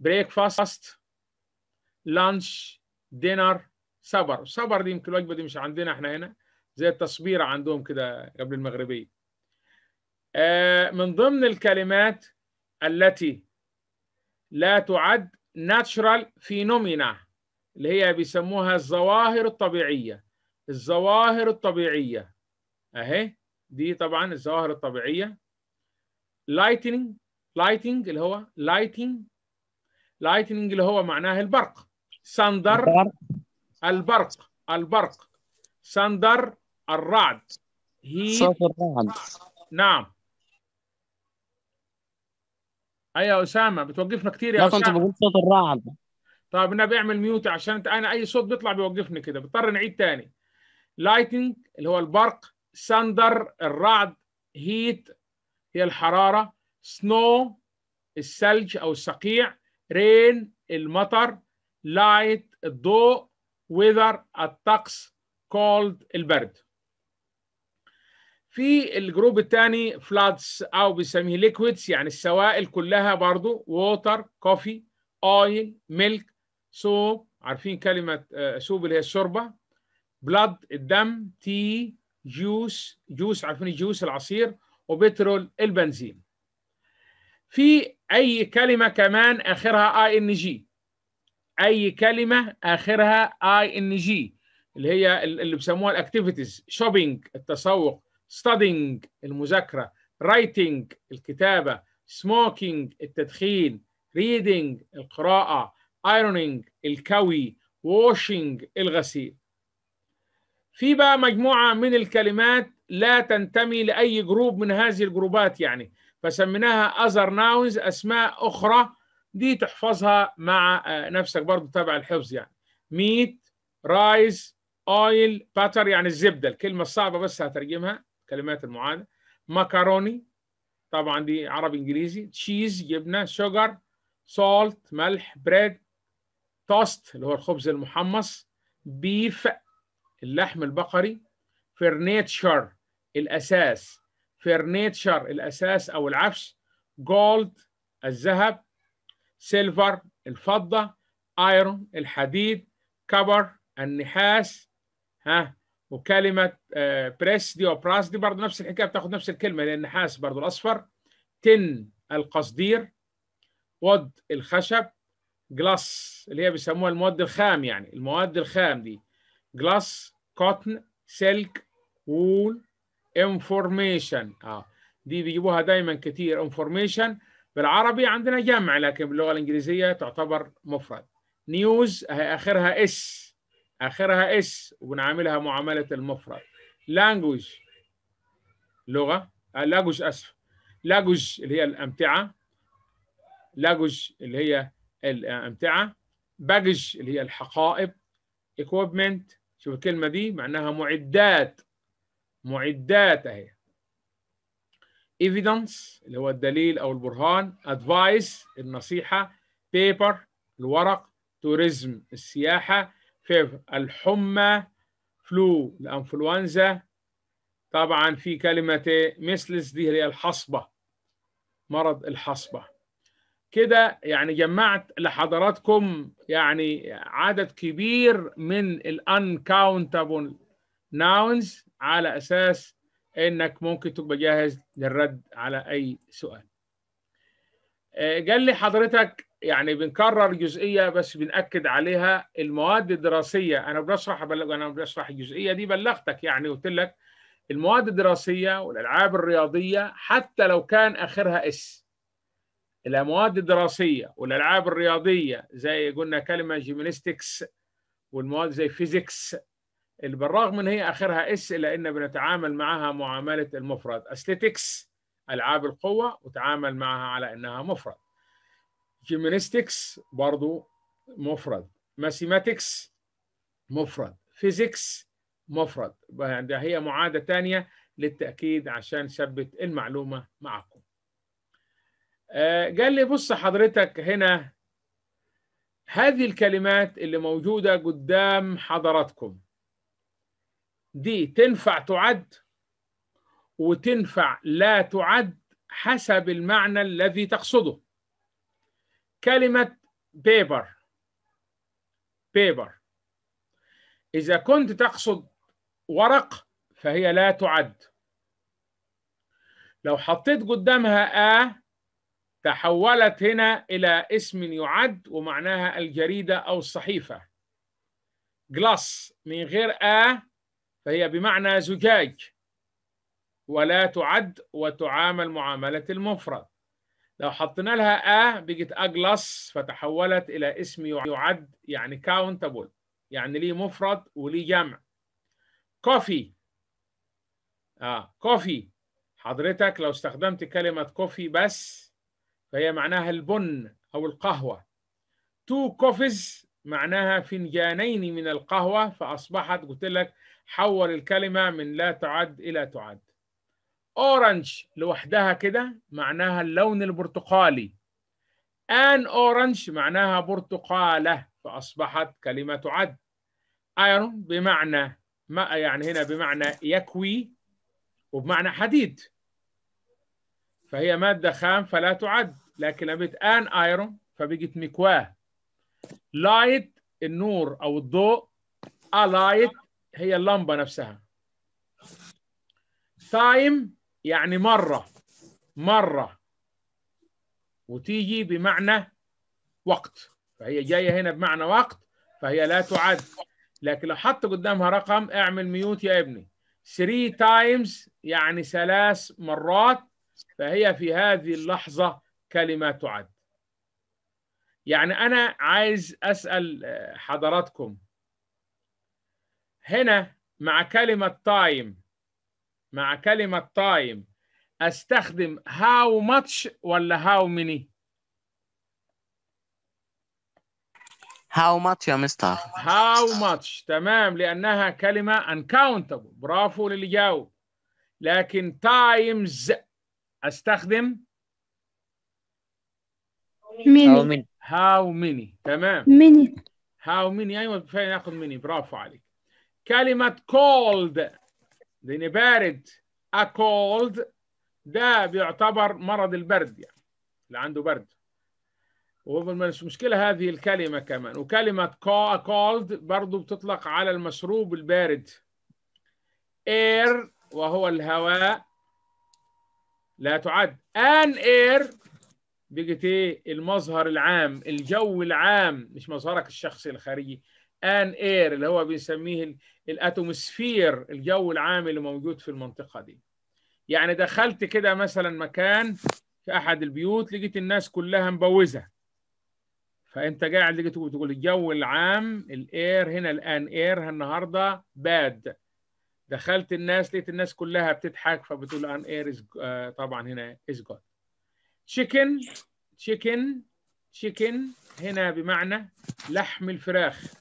بريكفاست لانش دينر سبر سبر دي يمكن الوجبه دي مش عندنا احنا هنا زي التصبيره عندهم كده قبل المغربيه آه، من ضمن الكلمات التي لا تعد natural phenomena اللي هي بيسموها الظواهر الطبيعية الظواهر الطبيعية أهي دي طبعا الظواهر الطبيعية lightning lighting اللي هو lighting lightning اللي هو معناه البرق سندر البرق البرق سندر الرعد
هي الرعد
نعم ايوه اسامه بتوقفنا كثير يا اسامه كنت
بقول صوت الرعد
طيب انا بعمل ميوت عشان انا اي صوت بيطلع بيوقفني كده بضطر نعيد ثاني لايتنج اللي هو البرق ساندر الرعد هيت هي الحراره سنو الثلج او الصقيع رين المطر لايت الضوء ويذر الطقس كولد البرد في الجروب الثاني فلادس او بنسميه ليكويدز يعني السوائل كلها برضو ووتر كوفي اويل ميلك سوب عارفين كلمه سوب آه، اللي هي الشوربه بلاد الدم تي جوس جوس عارفين الجوس العصير وبترول البنزين في اي كلمه كمان اخرها اي ان جي اي كلمه اخرها اي ان جي اللي هي اللي بيسموها الاكتيفيتيز شوبينج التسوق studying المذاكرة writing الكتابة smoking التدخين reading القراءة ironing الكوي washing الغسيل في بقى مجموعة من الكلمات لا تنتمي لأي جروب من هذه الجروبات يعني فسميناها other nouns أسماء أخرى دي تحفظها مع آه، نفسك برضو تبع الحفظ يعني ميت رايز اويل butter يعني الزبدة الكلمة الصعبة بس هترجمها كلمات المعادله مكروني طبعا دي عربي انجليزي تشيز جبنة شوجر سولت ملح بريد توست اللي هو الخبز المحمص بيف اللحم البقري فرنيتشر الأساس فرنيتشر الأساس أو العفش جولد الذهب سيلفر الفضة ايرون الحديد كبر النحاس ها وكلمه بريس آه، دي او براس دي برضه نفس الحكايه بتاخد نفس الكلمه لان نحاس برضه الاصفر تن القصدير ود الخشب جلاس اللي هي بيسموها المواد الخام يعني المواد الخام دي جلاس كوتن سلك وول انفورميشن اه دي بيجيبوها دايما كتير انفورميشن بالعربي عندنا جمع لكن باللغه الانجليزيه تعتبر مفرد نيوز آه، اخرها اس اخرها اس وبنعاملها معامله المفرد لانجوج لغه لاجوج آه، اسف لاجوج اللي هي الامتعه لاجوج اللي هي الامتعه باجج اللي هي الحقائب equipment شوف الكلمه دي معناها معدات معدات اهي evidence اللي هو الدليل او البرهان advice النصيحه paper الورق tourism السياحه فيفر الحمى فلو الانفلونزا طبعا في كلمة مثلس دي هي الحصبة مرض الحصبة كده يعني جمعت لحضراتكم يعني عدد كبير من الانكاونتابل ناونز على أساس إنك ممكن تبقى جاهز للرد على أي سؤال. آه، قال لي حضرتك يعني بنكرر جزئيه بس بناكد عليها المواد الدراسيه انا بشرح انا بشرح الجزئيه دي بلغتك يعني قلت لك المواد الدراسيه والالعاب الرياضيه حتى لو كان اخرها اس المواد الدراسيه والالعاب الرياضيه زي قلنا كلمه جيمينيستكس والمواد زي فيزيكس اللي بالرغم ان هي اخرها اس الا ان بنتعامل معها معامله المفرد استيتكس العاب القوه وتعامل معها على انها مفرد جيمنستكس برضو مفرد ماثيماتكس مفرد فيزيكس مفرد يعني هي معادة تانية للتأكيد عشان ثبت المعلومة معكم آه، قال لي بص حضرتك هنا هذه الكلمات اللي موجودة قدام حضراتكم دي تنفع تعد وتنفع لا تعد حسب المعنى الذي تقصده كلمة بيبر بيبر إذا كنت تقصد ورق فهي لا تعد لو حطيت قدامها آ تحولت هنا إلى اسم يعد ومعناها الجريدة أو الصحيفة جلاس من غير آ فهي بمعنى زجاج ولا تعد وتعامل معاملة المفرد لو حطينا لها ا بقت اجلس فتحولت الى اسم يعد يعني كاونتبل يعني ليه مفرد وليه جمع كوفي اه كوفي حضرتك لو استخدمت كلمه كوفي بس فهي معناها البن او القهوه تو كوفيز معناها فنجانين من القهوه فاصبحت قلت لك حول الكلمه من لا تعد الى تعد اورنج لوحدها كده معناها اللون البرتقالي ان اورنج معناها برتقاله فاصبحت كلمه عد ايرون بمعنى ما يعني هنا بمعنى يكوي وبمعنى حديد فهي ماده خام فلا تعد لكن لما ان ايرون فبقت مكواه لايت النور او الضوء لايت هي اللمبه نفسها تايم يعني مرة مرة وتيجي بمعنى وقت فهي جاية هنا بمعنى وقت فهي لا تعد لكن لو حط قدامها رقم اعمل ميوت يا ابني 3 تايمز يعني ثلاث مرات فهي في هذه اللحظة كلمة تعد يعني أنا عايز أسأل آه، حضراتكم هنا مع كلمة تايم مع كلمة تايم أستخدم how much ولا how many؟
How much يا مستر؟
How much تمام لأنها كلمة uncountable برافو للي جاوب لكن times أستخدم ميني how many, تمام ميني how many أيوة فين ناخذ ميني برافو عليك كلمة cold لان بارد a cold ده بيعتبر مرض البرد يعني اللي عنده برد مش مشكله هذه الكلمه كمان وكلمه cold برضو بتطلق على المشروب البارد air وهو الهواء لا تعد an air بقت ايه المظهر العام الجو العام مش مظهرك الشخصي الخارجي ان اير اللي هو بنسميه الاتموسفير الجو العام اللي موجود في المنطقه دي يعني دخلت كده مثلا مكان في احد البيوت لقيت الناس كلها مبوزه فانت قاعد لقيت بتقول الجو العام الاير هنا الان اير النهارده باد دخلت الناس لقيت الناس كلها بتضحك فبتقول ان اير آه، طبعا هنا از جود تشيكن تشيكن تشيكن هنا بمعنى لحم الفراخ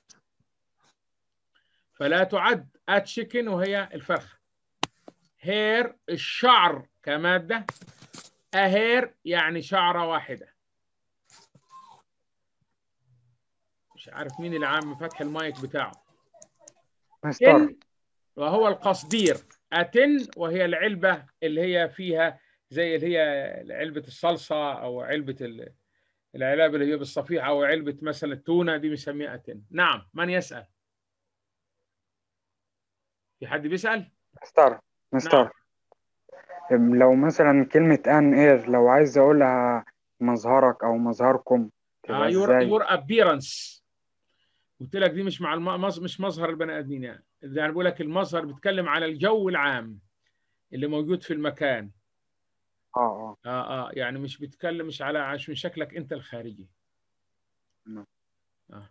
فلا تعد اتشيكن وهي الفرخه هير الشعر كماده اهير يعني شعره واحده مش عارف مين اللي عامل فتح المايك بتاعه تن وهو القصدير اتن وهي العلبه اللي هي فيها زي اللي هي علبه الصلصه او علبه العلاب اللي هي بالصفيحه او علبه مثلا التونه دي بنسميها اتن نعم من يسال في حد بيسأل؟ مستر
مستر نعم. لو مثلا كلمة ان اير لو عايز اقولها مظهرك او مظهركم آه يور يور
ابيرنس قلت لك دي مش مع الم... مش مظهر البني ادمين يعني ده انا بقول لك المظهر بيتكلم على الجو العام اللي موجود في المكان اه اه اه اه يعني مش بيتكلم مش على عش من شكلك انت الخارجي
نعم آه.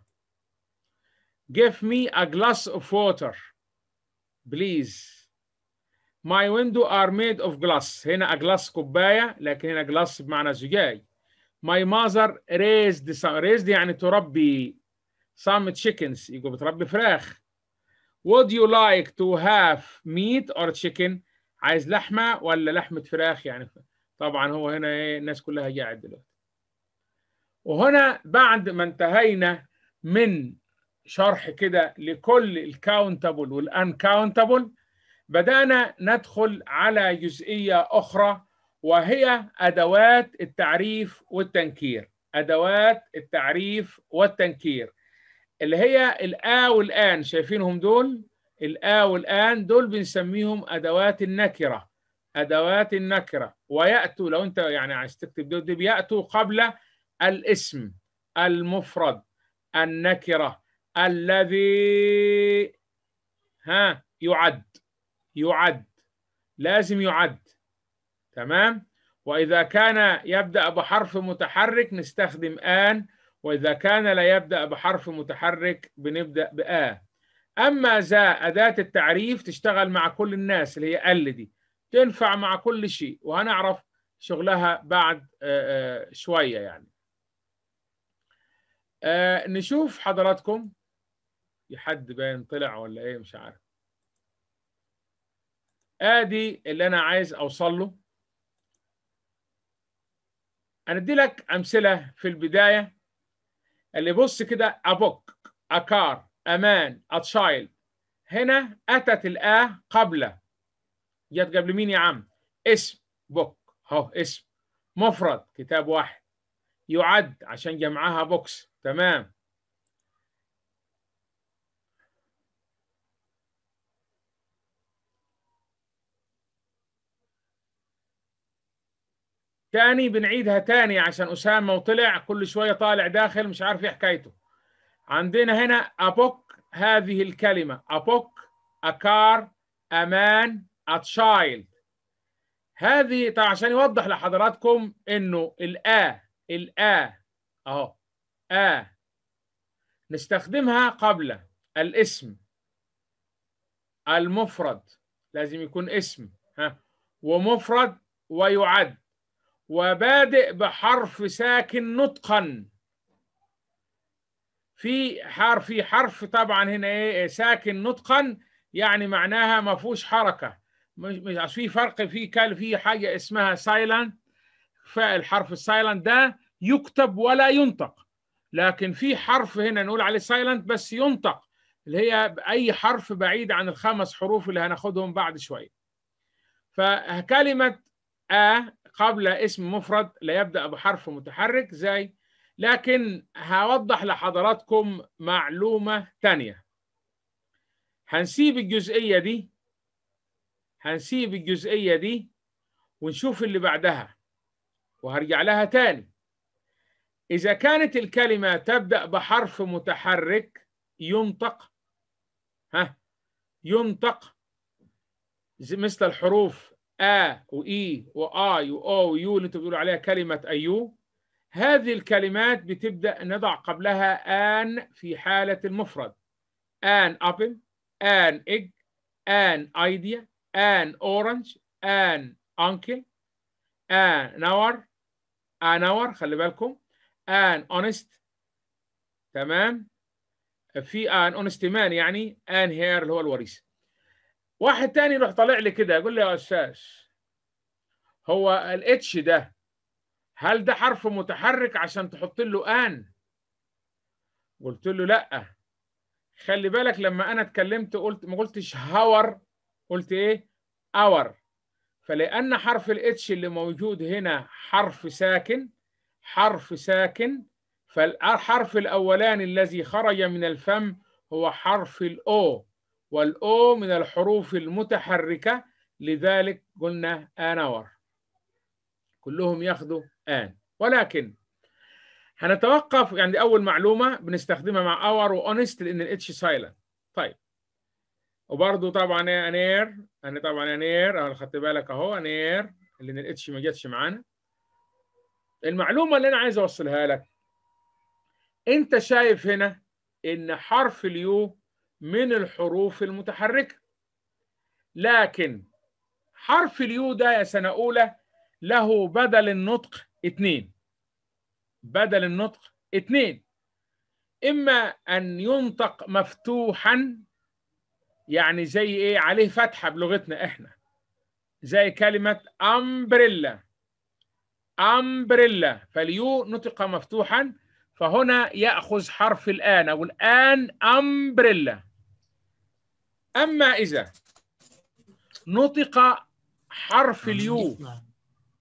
give me a glass of water بليز ماي ويندو ار ميد اوف جلاس هنا اجلاس كوبايه لكن هنا جلاس بمعنى زجاج ماي ماذر ريزد ريزد يعني تربي some chickens يقول بتربي فراخ would you like to have meat or chicken عايز لحمه ولا لحمه فراخ يعني طبعا هو هنا ايه الناس كلها قاعد دلوقتي وهنا بعد ما انتهينا من شرح كده لكل الكاونتابل والانكاونتابل بدأنا ندخل على جزئية أخرى وهي أدوات التعريف والتنكير أدوات التعريف والتنكير اللي هي الآ والآن شايفينهم دول الآ والآن دول بنسميهم أدوات النكرة أدوات النكرة ويأتوا لو أنت يعني عايز تكتب دول, دول بيأتوا قبل الاسم المفرد النكرة الذي ها يعد يعد لازم يعد تمام وإذا كان يبدأ بحرف متحرك نستخدم آن وإذا كان لا يبدأ بحرف متحرك بنبدأ بآ أما ذا أداة التعريف تشتغل مع كل الناس اللي هي ال دي تنفع مع كل شيء وهنعرف شغلها بعد آه، آه، شوية يعني آه، نشوف حضراتكم في حد باين طلع ولا ايه مش عارف ادي اللي انا عايز اوصل له انا ادي لك امثله في البدايه اللي بص كده ابوك اكار امان اتشايل هنا اتت الاه قبل جت قبل مين يا عم اسم بوك هو اسم مفرد كتاب واحد يعد عشان جمعها بوكس تمام تاني بنعيدها تاني عشان أسامة وطلع كل شوية طالع داخل مش عارف إيه حكايته عندنا هنا أبوك هذه الكلمة أبوك أكار أمان أتشايلد هذه طيب عشان يوضح لحضراتكم إنه الآ الآ أهو آ نستخدمها قبل الاسم المفرد لازم يكون اسم ها ومفرد ويعد وبادئ بحرف ساكن نطقا في حرف في حرف طبعا هنا ايه, إيه، ساكن نطقا يعني معناها ما فيهوش حركه مش في فرق في كان في حاجه اسمها سايلنت فالحرف السايلنت ده يكتب ولا ينطق لكن في حرف هنا نقول عليه سايلنت بس ينطق اللي هي اي حرف بعيد عن الخمس حروف اللي هناخدهم بعد شويه فكلمه قبل اسم مفرد لا يبدأ بحرف متحرك زي لكن هوضح لحضراتكم معلومة ثانيه هنسيب الجزئية دي هنسيب الجزئية دي ونشوف اللي بعدها وهرجع لها تاني إذا كانت الكلمة تبدأ بحرف متحرك ينطق ها ينطق مثل الحروف آ وإي e, وآي وأو ويو اللي انتوا بتقولوا عليها كلمة أيو هذه الكلمات بتبدأ نضع قبلها آن في حالة المفرد آن أبل آن إج آن أيديا آن أورنج آن أنكل آن نور آن نور خلي بالكم آن أونست تمام في آن أونست مان يعني آن هير اللي هو الوريث واحد تاني يروح طالع لي كده يقول لي يا استاذ هو الاتش ده هل ده حرف متحرك عشان تحط له ان قلت له لا خلي بالك لما انا اتكلمت قلت ما قلتش هاور قلت ايه اور فلان حرف الاتش اللي موجود هنا حرف ساكن حرف ساكن فالحرف الاولاني الذي خرج من الفم هو حرف الاو والأو من الحروف المتحركة لذلك قلنا آنور كلهم ياخذوا آن ولكن هنتوقف يعني أول معلومة بنستخدمها مع اور وأونست لأن الاتش سايلنت طيب وبرضه طبعا أنير أنا طبعا أنير أنا خدت بالك أهو أنير لأن الاتش ما جاتش معانا المعلومة اللي أنا عايز أوصلها لك أنت شايف هنا إن حرف اليو من الحروف المتحركة لكن حرف اليو ده يا سنة أولى له بدل النطق اتنين بدل النطق اتنين إما أن ينطق مفتوحا يعني زي إيه عليه فتحة بلغتنا إحنا زي كلمة أمبريلا أمبريلا فاليو نطق مفتوحا فهنا يأخذ حرف الآن أو الآن أمبريلا أما إذا نطق حرف اليو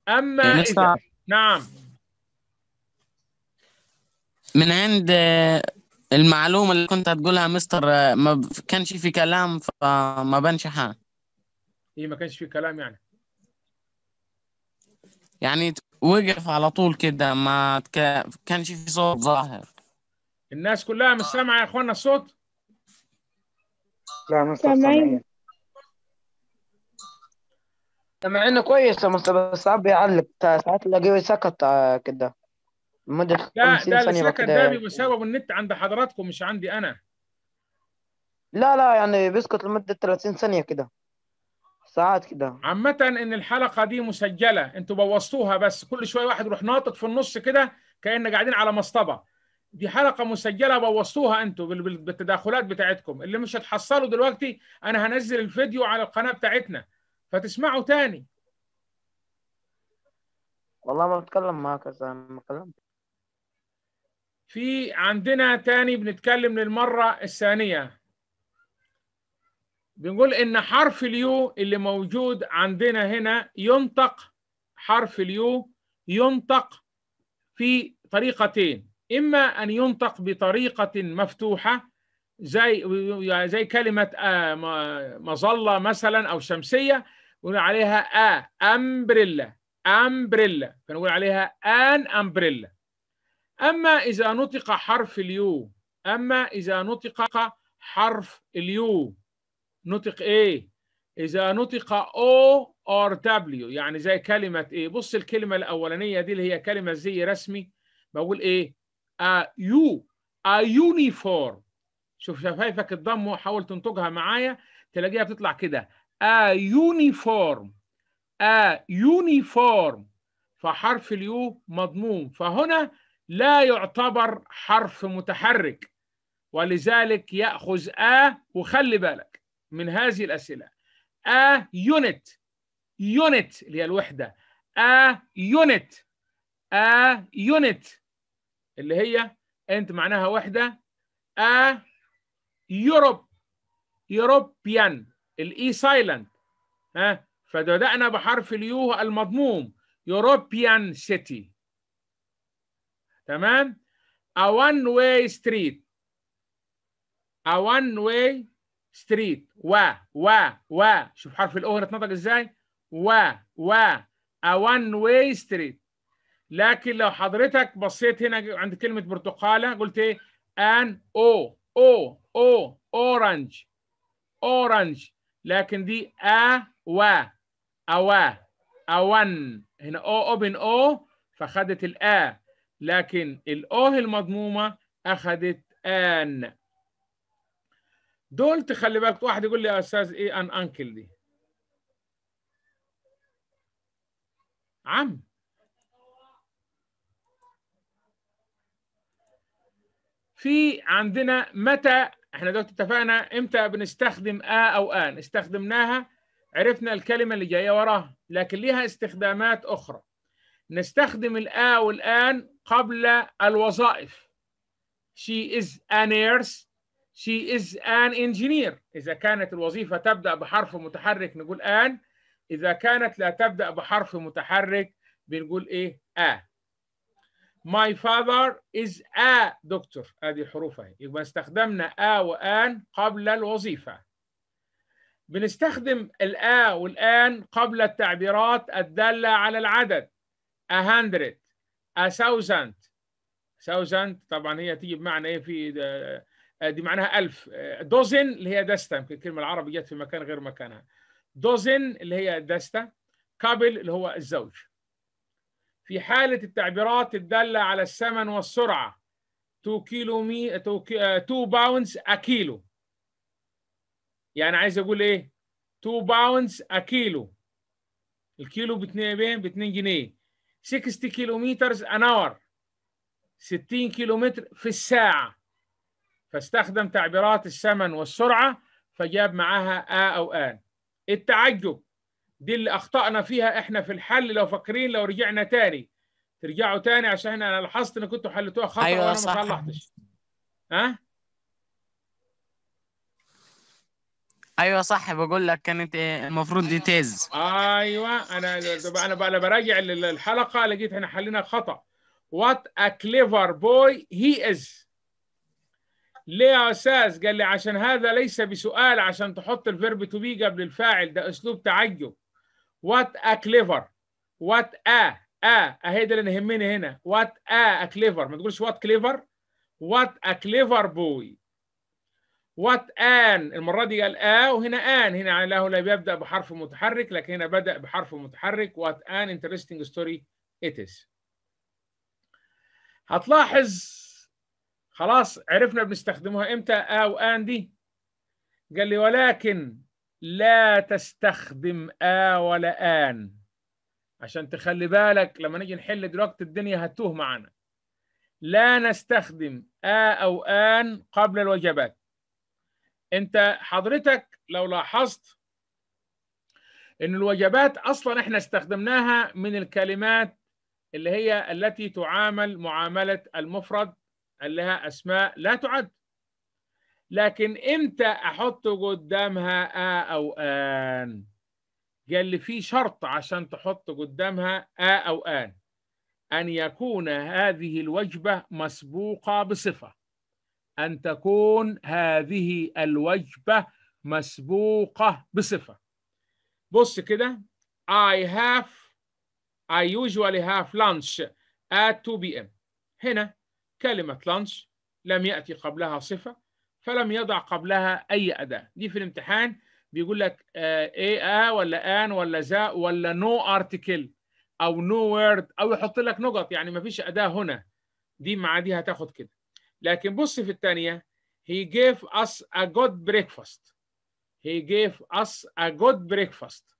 أما يعني إذا نعم
من عند المعلومة اللي كنت هتقولها مستر ما كانش في كلام فما بانش حاجة إيه
ما كانش في كلام يعني
يعني وقف على طول كده ما كانش في صوت ظاهر الناس كلها مش سامعة يا إخوانا
الصوت لا مستر سامعين
سامعينه كويس يا مستر بس صعب يعلق ساعات تلاقيه سكت آه،
كده لمدة 50 لا ده سكت ده
بسبب النت عند حضراتكم مش عندي أنا
لا لا يعني بيسكت لمدة 30 ثانية كده ساعات كده
عامة إن الحلقة دي مسجلة أنتوا بوظتوها بس كل شوية واحد يروح ناطط في النص كده كأن قاعدين على مصطبة دي حلقه مسجله بوظتوها انتوا بالتداخلات بتاعتكم اللي مش هتحصلوا دلوقتي انا هنزل الفيديو على القناه بتاعتنا فتسمعوا تاني
والله ما بتكلم معاك زي ما
كلمت في عندنا تاني بنتكلم للمره الثانيه بنقول ان حرف اليو اللي موجود عندنا هنا ينطق حرف اليو ينطق في طريقتين إما أن ينطق بطريقة مفتوحة زي يعني زي كلمة آه، مظلة مثلا أو شمسية ونقول عليها آ آه، أمبريلا أمبريلا فنقول عليها آن أمبريلا أما إذا نطق حرف اليو أما إذا نطق حرف اليو نطق إيه؟ إذا نطق أو أر دبليو يعني زي كلمة إيه؟ بص الكلمة الأولانية دي اللي هي كلمة زي رسمي بقول إيه؟ a you a uniform شوف شفايفك الضم وحاول تنطقها معايا تلاقيها بتطلع كده a uniform a uniform فحرف اليو مضموم فهنا لا يعتبر حرف متحرك ولذلك يأخذ a وخلي بالك من هذه الأسئلة a unit unit اللي هي الوحدة a unit a unit اللي هي انت معناها واحده ا يوروب يوروبيان الاي سايلنت ها فبدانا بحرف اليو المضموم يوروبيان سيتي تمام a one way street a one way street و و و شوف حرف الاو هنا اتنطق ازاي و و a one way street لكن لو حضرتك بصيت هنا عند كلمه برتقاله قلت ايه ان او او او اورنج اورنج لكن دي ا و اوا اون هنا او اوبن او فخدت الا لكن الاو المضمومه اخذت ان دول تخلي بالك واحد يقول لي يا استاذ ايه ان انكل دي عم في عندنا متى احنا دلوقتي اتفقنا امتى بنستخدم آ أو آن استخدمناها عرفنا الكلمة اللي جاية وراها لكن ليها استخدامات أخرى نستخدم الآ والآن قبل الوظائف she is a nurse she is an engineer إذا كانت الوظيفة تبدأ بحرف متحرك نقول آن إذا كانت لا تبدأ بحرف متحرك بنقول إيه آ My father is a doctor هذه الحروف يبقى استخدمنا a وان قبل الوظيفه بنستخدم الآ والآن قبل التعبيرات الدالة على العدد a hundred a thousand thousand طبعا هي تيجي بمعنى ايه في آه، آه، دي معناها ألف دوزن آه، اللي هي دستة الكلمة العربية جت في مكان غير مكانها دوزن اللي هي دستة كابل اللي هو الزوج في حالة التعبيرات الدالة على الثمن والسرعة 2 كيلو مي 2 باونز أكيلو يعني عايز أقول إيه؟ 2 باونز أكيلو الكيلو ب 2 ب 2 جنيه 60 كيلو مترز أن اور 60 كيلو متر في الساعة فاستخدم تعبيرات الثمن والسرعة فجاب معاها آ أو آن التعجب دي اللي اخطانا فيها احنا في الحل لو فاكرين لو رجعنا تاني ترجعوا تاني عشان انا لاحظت ان كنتوا حلتوها خطا أيوة وانا صح. ما صلحتش ها
ايوه صح بقول لك كانت آه، المفروض دي تيز
ايوه انا انا بقى براجع الحلقه لقيت احنا حلينا خطا وات ا كليفر بوي هي از ليه يا استاذ قال لي عشان هذا ليس بسؤال عشان تحط الفيرب تو بي قبل الفاعل ده اسلوب تعجب وات ا كليفر وات ا ا اهي ده اللي يهمني هنا وات ا كليفر ما تقولش وات كليفر وات ا كليفر بوي وات ان المره دي قال ا آه، وهنا ان هنا له لا يبدا بحرف متحرك لكن هنا بدا بحرف متحرك وات ان interesting ستوري ات از هتلاحظ خلاص عرفنا بنستخدمها امتى ا آه، وان دي قال لي ولكن لا تستخدم آ ولا آن عشان تخلي بالك لما نيجي نحل دلوقتي الدنيا هتوه معانا لا نستخدم آ أو آن قبل الوجبات أنت حضرتك لو لاحظت إن الوجبات أصلا إحنا استخدمناها من الكلمات اللي هي التي تعامل معاملة المفرد اللي لها أسماء لا تعد لكن امتى احط قدامها آ او ان قال لي في شرط عشان تحط قدامها آ او ان ان يكون هذه الوجبه مسبوقه بصفه ان تكون هذه الوجبه مسبوقه بصفه بص كده I have I usually have lunch at 2 p.m. هنا كلمة lunch لم يأتي قبلها صفة فلم يضع قبلها أي أداة دي في الامتحان بيقول لك ايه اه ولا ان ولا ذا ولا نو ارتكل او نو وورد او يحط لك نقط يعني ما فيش اداه هنا دي مع دي هتاخد كده لكن بص في الثانيه he gave us a good breakfast he gave us a good breakfast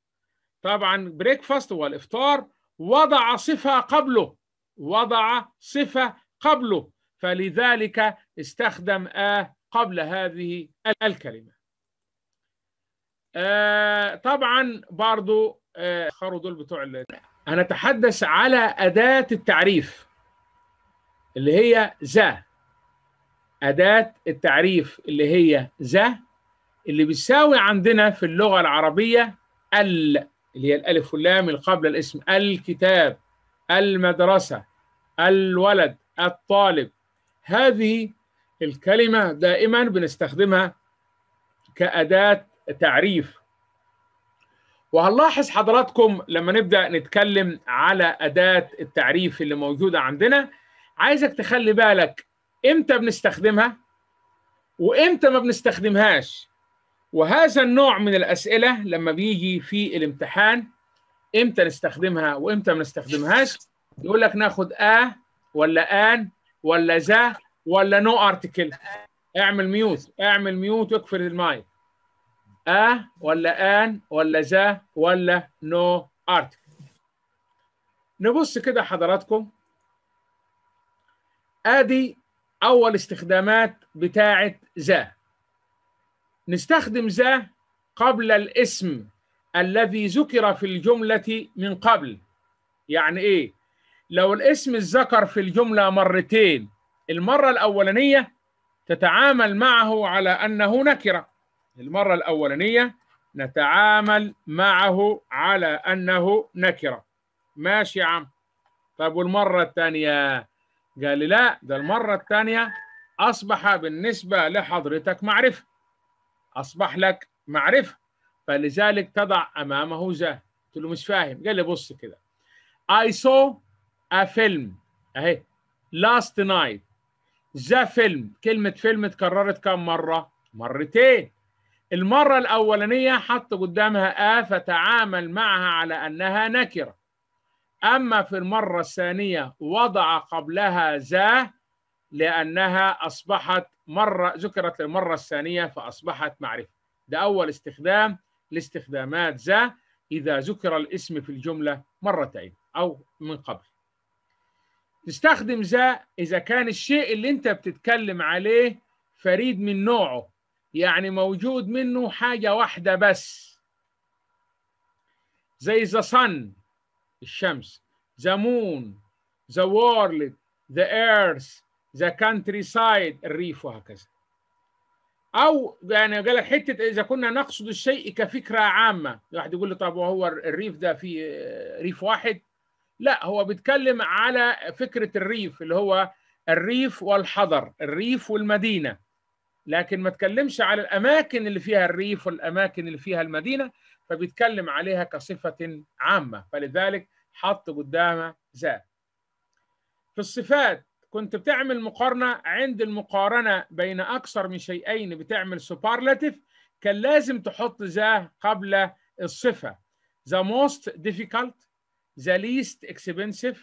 طبعا breakfast هو الافطار وضع صفه قبله وضع صفه قبله فلذلك استخدم ا آه قبل هذه الكلمة آه، طبعا برضو آه، خروا دول بتوع هنتحدث على أداة التعريف اللي هي ذا أداة التعريف اللي هي ذا اللي بتساوي عندنا في اللغة العربية ال اللي هي الألف واللام اللي قبل الاسم الكتاب المدرسة الولد الطالب هذه الكلمة دائما بنستخدمها كأداة تعريف وهنلاحظ حضراتكم لما نبدأ نتكلم على أداة التعريف اللي موجودة عندنا عايزك تخلي بالك إمتى بنستخدمها وإمتى ما بنستخدمهاش وهذا النوع من الأسئلة لما بيجي في الامتحان إمتى نستخدمها وإمتى ما نستخدمهاش يقول لك ناخد آه ولا آن ولا ذا ولا نو ارتكل اعمل ميوت اعمل ميوت واقفل المايك اه ولا ان ولا ذا ولا نو ارتكل نبص كده حضراتكم ادي اول استخدامات بتاعه ذا نستخدم ذا قبل الاسم الذي ذكر في الجمله من قبل يعني ايه لو الاسم الذكر في الجمله مرتين المرة الأولانية تتعامل معه على أنه نكرة المرة الأولانية نتعامل معه على أنه نكرة ماشي يا عم طب والمرة الثانية قال لي لا ده المرة الثانية أصبح بالنسبة لحضرتك معرفة أصبح لك معرفة فلذلك تضع أمامه ذا قلت له مش فاهم قال لي بص كده I saw a film أهي last night ذا فيلم كلمة فيلم اتكررت كم مرة؟ مرتين المرة الأولانية حط قدامها آ آه فتعامل معها على أنها نكرة أما في المرة الثانية وضع قبلها ذا لأنها أصبحت مرة ذكرت للمرة الثانية فأصبحت معرفة ده أول استخدام لاستخدامات ذا إذا ذكر الاسم في الجملة مرتين أو من قبل تستخدم ذا إذا كان الشيء اللي أنت بتتكلم عليه فريد من نوعه يعني موجود منه حاجة واحدة بس زي ذا sun الشمس ذا moon ذا world ذا earth ذا country سايد الريف وهكذا أو يعني قال حتة إذا كنا نقصد الشيء كفكرة عامة واحد يقول لي طب وهو الريف ده في آه، ريف واحد لا هو بيتكلم على فكرة الريف اللي هو الريف والحضر الريف والمدينة لكن ما تكلمش على الأماكن اللي فيها الريف والأماكن اللي فيها المدينة فبيتكلم عليها كصفة عامة فلذلك حط قدامه ذات في الصفات كنت بتعمل مقارنة عند المقارنة بين أكثر من شيئين بتعمل سوبرلاتيف كان لازم تحط ذا قبل الصفة the most difficult the least expensive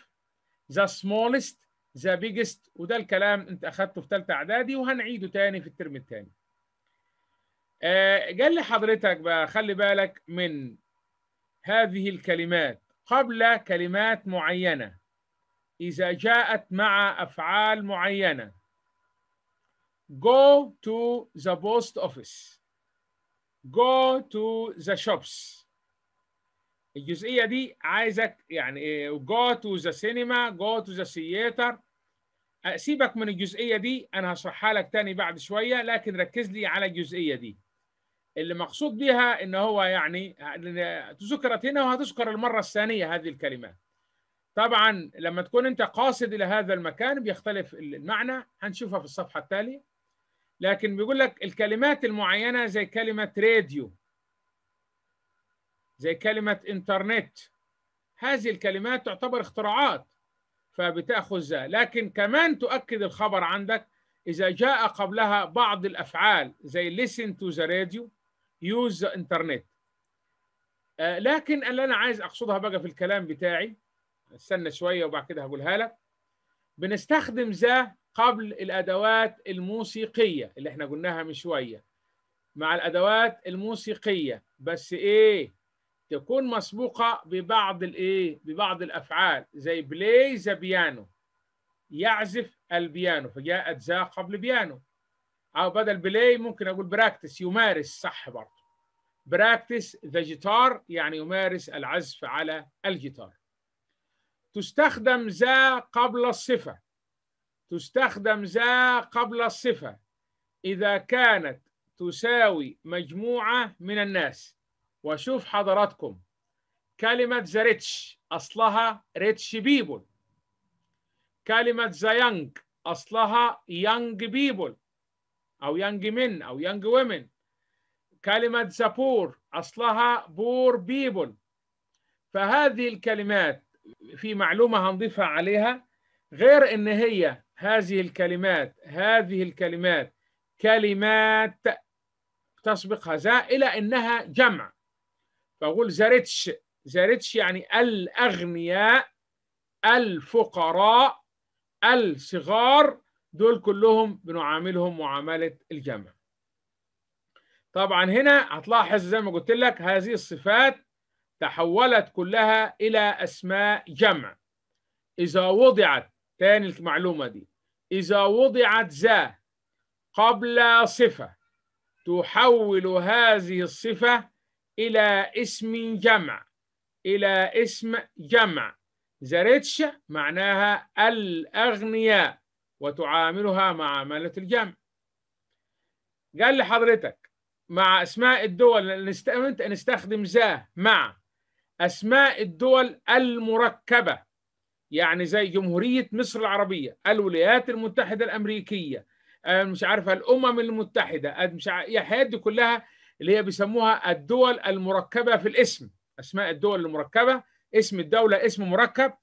the smallest the biggest وده الكلام انت اخدته في ثالثه اعدادي وهنعيده تاني في الترم الثاني آه قال لي حضرتك بقى خلي بالك من هذه الكلمات قبل كلمات معينه اذا جاءت مع افعال معينه go to the post office go to the shops الجزئيه دي عايزك يعني جو تو ذا سينما جو تو ذا سياتر سيبك من الجزئيه دي انا هشرحها لك تاني بعد شويه لكن ركز لي على الجزئيه دي اللي مقصود بها ان هو يعني ذكرت هنا وهتذكر المره الثانيه هذه الكلمات طبعا لما تكون انت قاصد الى هذا المكان بيختلف المعنى هنشوفها في الصفحه التاليه لكن بيقول لك الكلمات المعينه زي كلمه راديو زي كلمة إنترنت هذه الكلمات تعتبر اختراعات فبتأخذ ذا لكن كمان تؤكد الخبر عندك إذا جاء قبلها بعض الأفعال زي listen to the radio use the internet آه، لكن اللي أنا عايز أقصدها بقى في الكلام بتاعي استنى شوية وبعد كده هقولها لك بنستخدم ذا قبل الأدوات الموسيقية اللي احنا قلناها من شوية مع الأدوات الموسيقية بس إيه تكون مسبوقة ببعض الايه؟ ببعض الافعال زي بلاي ذا بيانو يعزف البيانو فجاءت ذا قبل بيانو او بدل بلاي ممكن اقول براكتس يمارس صح برضه براكتس ذا جيتار يعني يمارس العزف على الجيتار تستخدم ذا قبل الصفة تستخدم ذا قبل الصفة إذا كانت تساوي مجموعة من الناس واشوف حضراتكم كلمه ذا ريتش اصلها ريتش بيبل كلمه ذا يانج اصلها يانج بيبل او يانج من او يانج ومن كلمه ذا بور اصلها بور بيبل فهذه الكلمات في معلومه هنضيفها عليها غير ان هي هذه الكلمات هذه الكلمات كلمات تسبقها الى إنها جمع فأقول زارتش زارتش يعني الأغنياء الفقراء الصغار دول كلهم بنعاملهم معاملة الجمع طبعا هنا هتلاحظ زي ما قلت لك هذه الصفات تحولت كلها إلى أسماء جمع إذا وضعت تاني المعلومة دي إذا وضعت ذا قبل صفة تحول هذه الصفة إلى اسم جمع إلى اسم جمع زريتش معناها الأغنياء وتعاملها معاملة الجمع قال لحضرتك مع أسماء الدول نستخدم ذا مع أسماء الدول المركبة يعني زي جمهورية مصر العربية الولايات المتحدة الأمريكية آه، مش عارفة الأمم المتحدة آه، مش عارفة يا كلها اللي هي بيسموها الدول المركبه في الاسم اسماء الدول المركبه اسم الدوله اسم مركب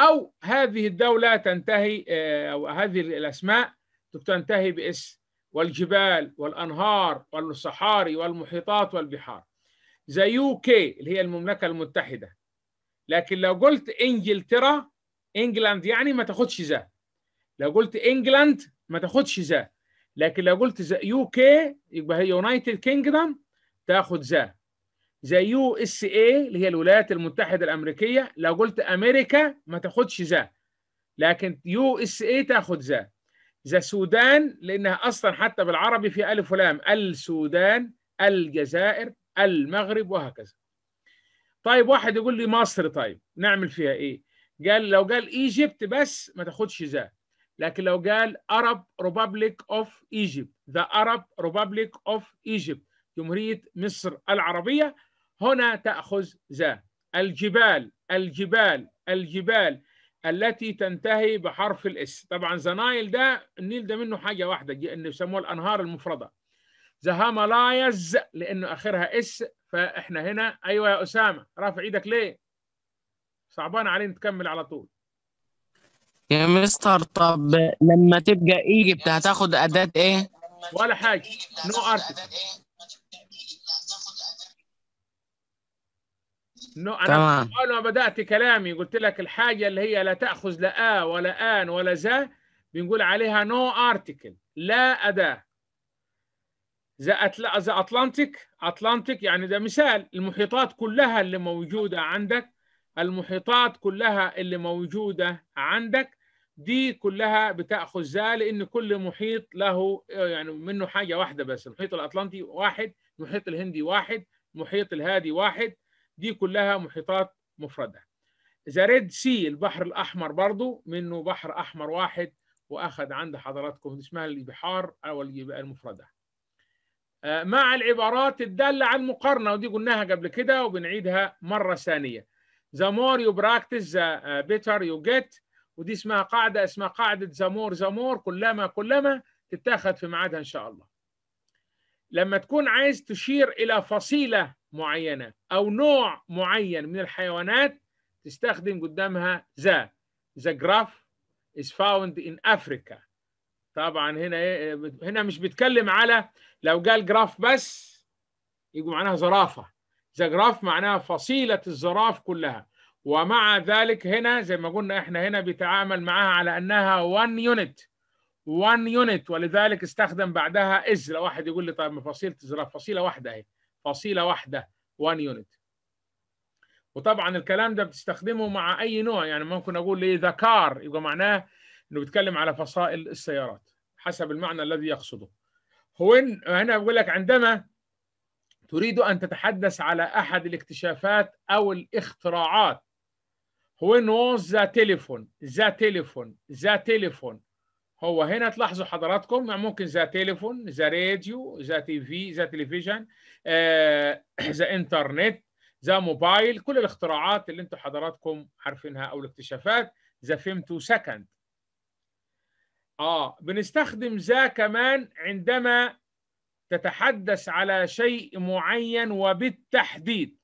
او هذه الدوله تنتهي آه، او هذه الاسماء تنتهي باسم والجبال والانهار والصحاري والمحيطات والبحار زي يو كي اللي هي المملكه المتحده لكن لو قلت انجلترا انجلاند يعني ما تاخدش ذا لو قلت انجلاند ما تاخدش ذا لكن لو قلت ذا يو كي يبقى هي يونايتد كينجدم تاخد ذا ذا يو اس اي اللي هي الولايات المتحده الامريكيه لو قلت امريكا ما تاخدش ذا لكن يو اس اي تاخد ذا ذا سودان لانها اصلا حتى بالعربي في الف ولام السودان الجزائر المغرب وهكذا طيب واحد يقول لي مصر طيب نعمل فيها ايه قال لو قال ايجيبت بس ما تاخدش ذا لكن لو قال Arab Republic of Egypt The Arab Republic of Egypt جمهورية مصر العربية هنا تأخذ ذا الجبال الجبال الجبال التي تنتهي بحرف الاس طبعا زنايل ده النيل ده منه حاجة واحدة اللي الأنهار المفردة ذا هامالايز لأنه آخرها اس فإحنا هنا أيوة يا أسامة رافع إيدك ليه صعبان علينا تكمل على طول
يا مستر طب لما تبقى ايجيبت هتاخد اداه ايه؟
ولا حاجه نو ارتكل نو انا تمام. اول ما بدات كلامي قلت لك الحاجه اللي هي لا تاخذ لا آ ولا ان ولا ذا بنقول عليها نو ارتكل لا اداه ذا ذا اتلانتيك اتلانتيك يعني ده مثال المحيطات كلها اللي موجوده عندك المحيطات كلها اللي موجوده عندك دي كلها بتاخذ ذا لان كل محيط له آه، يعني منه حاجه واحده بس المحيط الاطلنطي واحد المحيط الهندي واحد المحيط الهادي واحد دي كلها محيطات مفرده ذا ريد سي البحر الاحمر برضو منه بحر احمر واحد واخذ عند حضراتكم اسمها البحار او المفرده آه، مع العبارات الدالة على المقارنة ودي قلناها قبل كده وبنعيدها مرة ثانية The more you practice the آه، better you get ودي اسمها قاعدة اسمها قاعدة زامور زامور كلما كلما تتاخد في ميعادها إن شاء الله لما تكون عايز تشير إلى فصيلة معينة أو نوع معين من الحيوانات تستخدم قدامها ذا ذا جراف is found in Africa طبعا هنا هنا مش بيتكلم على لو قال جراف بس يجي معناها زرافة ذا جراف معناها فصيلة الزراف كلها ومع ذلك هنا زي ما قلنا احنا هنا بيتعامل معاها على انها 1 يونت 1 يونت ولذلك استخدم بعدها از لو واحد يقول لي طيب ما فصيله فصيله واحده اهي فصيله واحده 1 يونت وطبعا الكلام ده بتستخدمه مع اي نوع يعني ممكن اقول لي ذا كار يبقى معناه انه بيتكلم على فصائل السيارات حسب المعنى الذي يقصده هو هنا بقول لك عندما تريد ان تتحدث على احد الاكتشافات او الاختراعات هو نوز ذا تليفون ذا تليفون ذا تليفون هو هنا تلاحظوا حضراتكم ممكن ذا تليفون ذا راديو ذا تي في ذا تلفزيون آه، *clears throat* ذا انترنت ذا موبايل كل الاختراعات اللي انتم حضراتكم عارفينها او الاكتشافات ذا فيمتو سكند اه بنستخدم ذا كمان عندما تتحدث على شيء معين وبالتحديد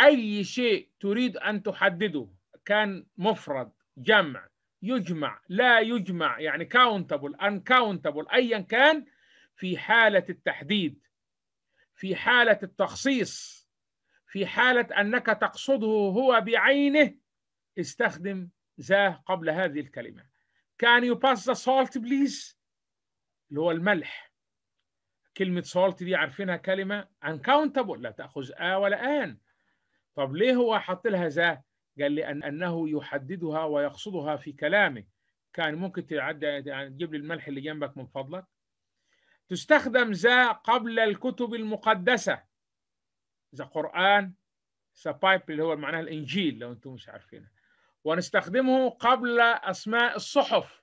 أي شيء تريد أن تحدده كان مفرد جمع يجمع لا يجمع يعني كاونتبل انكاونتبل أيا كان في حالة التحديد في حالة التخصيص في حالة أنك تقصده هو بعينه استخدم ذا قبل هذه الكلمة Can you pass the salt please اللي هو الملح كلمة salt دي عارفينها كلمة uncountable لا تأخذ آ ولا آن طب ليه هو حط لها ذا؟ قال أن أنه يحددها ويقصدها في كلامه كان ممكن تعدى يعني تجيب لي الملح اللي جنبك من فضلك تستخدم ذا قبل الكتب المقدسة ذا قرآن ذا بايبل اللي هو معناها الإنجيل لو أنتم مش عارفينه ونستخدمه قبل أسماء الصحف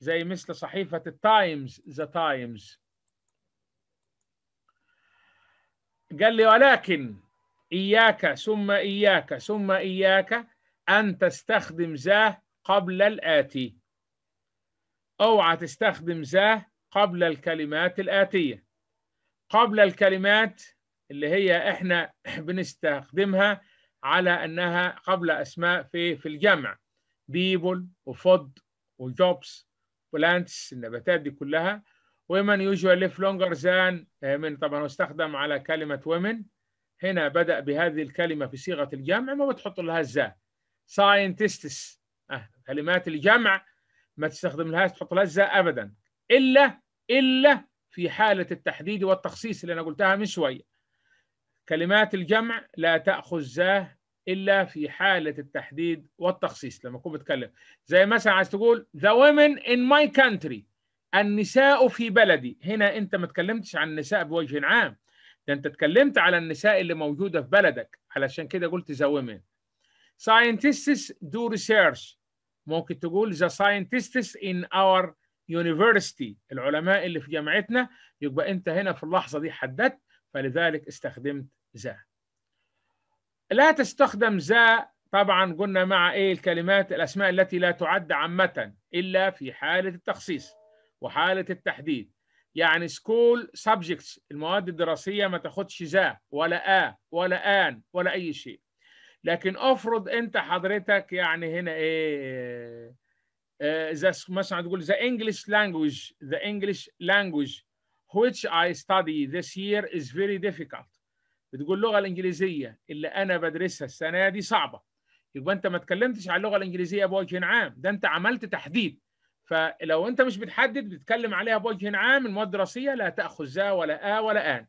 زي مثل صحيفة التايمز ذا تايمز قال لي ولكن إياك ثم إياك ثم إياك أن تستخدم ذا قبل الآتي أوعى تستخدم ذا قبل الكلمات الآتية قبل الكلمات اللي هي إحنا *clears throat* بنستخدمها على أنها قبل أسماء في في الجمع بيبل وفض وجوبس بلانتس النباتات دي كلها ومن usually ليف لونجر زان من طبعا استخدم على كلمة ومن هنا بدأ بهذه الكلمة في صيغة الجمع ما بتحط لها الزاء ساينتستس آه. كلمات الجمع ما تستخدم لها تحط لها الزاء أبدا إلا إلا في حالة التحديد والتخصيص اللي أنا قلتها من شوية كلمات الجمع لا تأخذ زاء إلا في حالة التحديد والتخصيص لما أكون بتكلم زي مثلا عايز تقول the women in my country النساء في بلدي هنا أنت ما تكلمتش عن النساء بوجه عام ده يعني انت اتكلمت على النساء اللي موجوده في بلدك علشان كده قلت ذا ويمن ساينتستس دو ريسيرش ممكن تقول ذا ساينتستس ان اور يونيفرستي العلماء اللي في جامعتنا يبقى انت هنا في اللحظه دي حددت فلذلك استخدمت ذا لا تستخدم ذا طبعا قلنا مع ايه الكلمات الاسماء التي لا تعد عامه الا في حاله التخصيص وحاله التحديد يعني سكول سبجكتس المواد الدراسيه ما تاخدش ذا ولا ا ولا ان ولا اي شيء لكن افرض انت حضرتك يعني هنا ايه, إيه، ذا مثلا تقول the English language the English language which I study this year is very difficult بتقول اللغة الإنجليزية اللي أنا بدرسها السنة دي صعبة يبقى أنت ما اتكلمتش عن اللغة الإنجليزية بوجه عام ده أنت عملت تحديد فلو انت مش بتحدد بتتكلم عليها بوجه عام المواد الدراسيه لا تاخذ ذا ولا ا ولا ان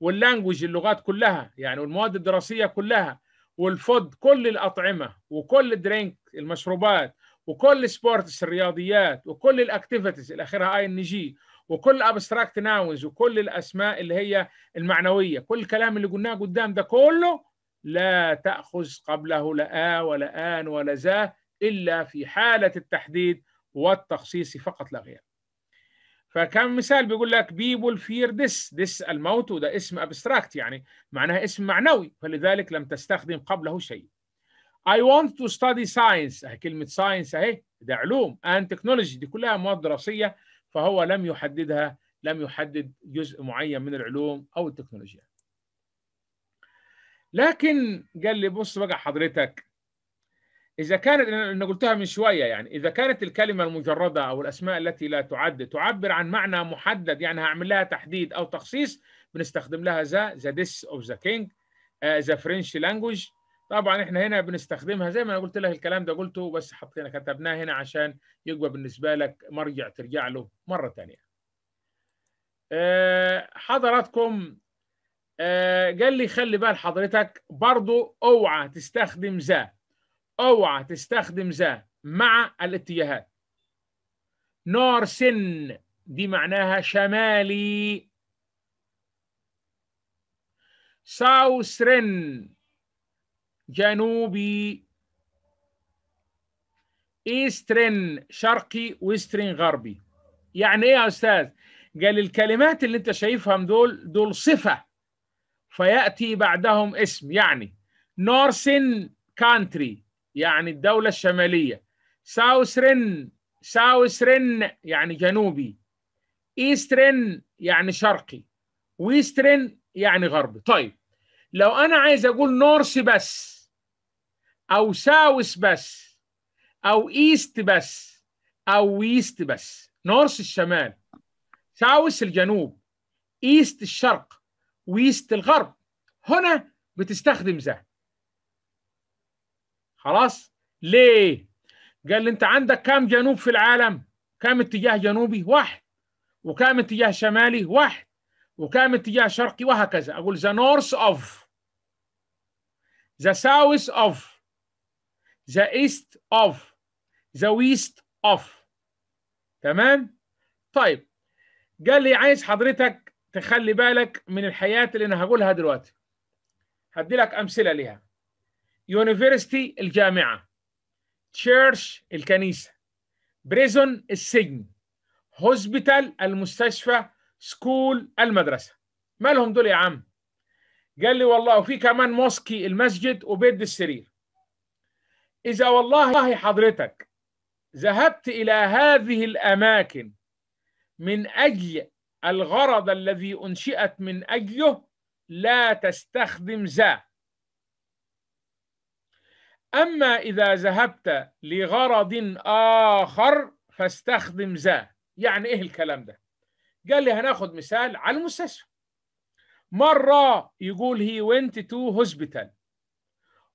واللانجوج اللغات كلها يعني والمواد الدراسيه كلها والفود كل الاطعمه وكل درينك المشروبات وكل سبورتس الرياضيات وكل الاكتيفيتيز الاخرها اي ان جي وكل ابستراكت ناونز وكل الاسماء اللي هي المعنويه كل الكلام اللي قلناه قدام ده كله لا تاخذ قبله لا آ ولا ان ولا ذا الا في حاله التحديد والتخصيص فقط لا غير فكان مثال بيقول لك بيبول فير ديس ديس الموت وده اسم ابستراكت يعني معناها اسم معنوي فلذلك لم تستخدم قبله شيء I want to study science اهي كلمة science اهي ده علوم and technology دي كلها مواد دراسية فهو لم يحددها لم يحدد جزء معين من العلوم أو التكنولوجيا لكن قال لي بص بقى حضرتك إذا كانت أنا قلتها من شوية يعني إذا كانت الكلمة المجردة أو الأسماء التي لا تعد تعبر عن معنى محدد يعني هعمل لها تحديد أو تخصيص بنستخدم لها ذا ذا ديس أوف آه، ذا كينج ذا فرنش لانجوج طبعا احنا هنا بنستخدمها زي ما انا قلت لك الكلام ده قلته بس حطينا كتبناه هنا عشان يبقى بالنسبه لك مرجع ترجع له مره ثانيه. آه، حضراتكم آه، قال لي خلي بال حضرتك برضو اوعى تستخدم ذا اوعى تستخدم ذا مع الاتجاهات نور سن دي معناها شمالي رن جنوبي ايسترن شرقي ويسترن غربي يعني ايه يا استاذ قال الكلمات اللي انت شايفهم دول دول صفه فياتي بعدهم اسم يعني نورسن كانتري يعني الدولة الشمالية ساوسرن ساوسرن يعني جنوبي ايسترن يعني شرقي ويسترن يعني غربي طيب لو انا عايز اقول نورس بس او ساوث بس او ايست بس او ويست بس نورس الشمال ساوث الجنوب ايست الشرق ويست الغرب هنا بتستخدم ذا خلاص ليه قال لي انت عندك كام جنوب في العالم كام اتجاه جنوبي واحد وكام اتجاه شمالي واحد وكام اتجاه شرقي وهكذا اقول the north of the south of the east of the west of تمام طيب قال لي عايز حضرتك تخلي بالك من الحياة اللي انا هقولها دلوقتي هدي لك امثله ليها يونيفرستي الجامعة تشيرش الكنيسة بريزون السجن هوسبيتال المستشفى سكول المدرسة مالهم دول يا عم قال لي والله وفي كمان موسكي المسجد وبيت السرير إذا والله حضرتك ذهبت إلى هذه الأماكن من أجل الغرض الذي أنشئت من أجله لا تستخدم ذا أما إذا ذهبت لغرض آخر فاستخدم ذا يعني إيه الكلام ده قال لي هناخد مثال على المستشفى مرة يقول he went to hospital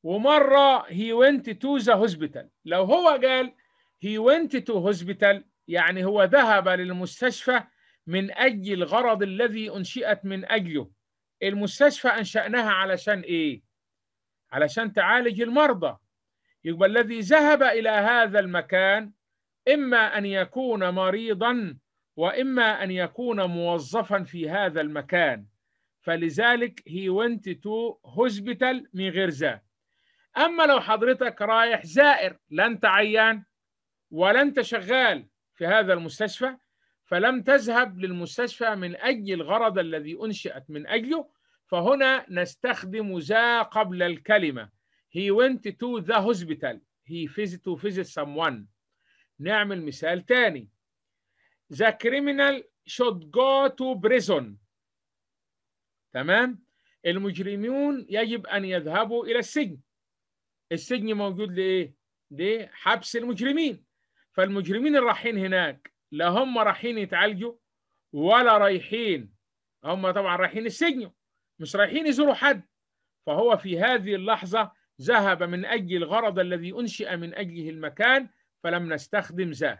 ومرة he went to the hospital لو هو قال he went to hospital يعني هو ذهب للمستشفى من أجل الغرض الذي أنشئت من أجله المستشفى أنشأناها علشان إيه؟ علشان تعالج المرضى يبقى الذي ذهب إلى هذا المكان إما أن يكون مريضا وإما أن يكون موظفا في هذا المكان فلذلك he went to hospital من غير ذا أما لو حضرتك رايح زائر لا أنت عيان ولا أنت شغال في هذا المستشفى فلم تذهب للمستشفى من أجل الغرض الذي أنشئت من أجله فهنا نستخدم ذا قبل الكلمة He went to the hospital. He visited to visit someone. نعمل مثال تاني. The criminal should go to prison. تمام؟ المجرمون يجب أن يذهبوا إلى السجن. السجن موجود لإيه؟ لحبس المجرمين. فالمجرمين اللي رايحين هناك لا هم رايحين يتعالجوا ولا رايحين هم طبعا رايحين السجن مش رايحين يزوروا حد فهو في هذه اللحظة ذهب من أجل الغرض الذي أنشئ من أجله المكان فلم نستخدم ذا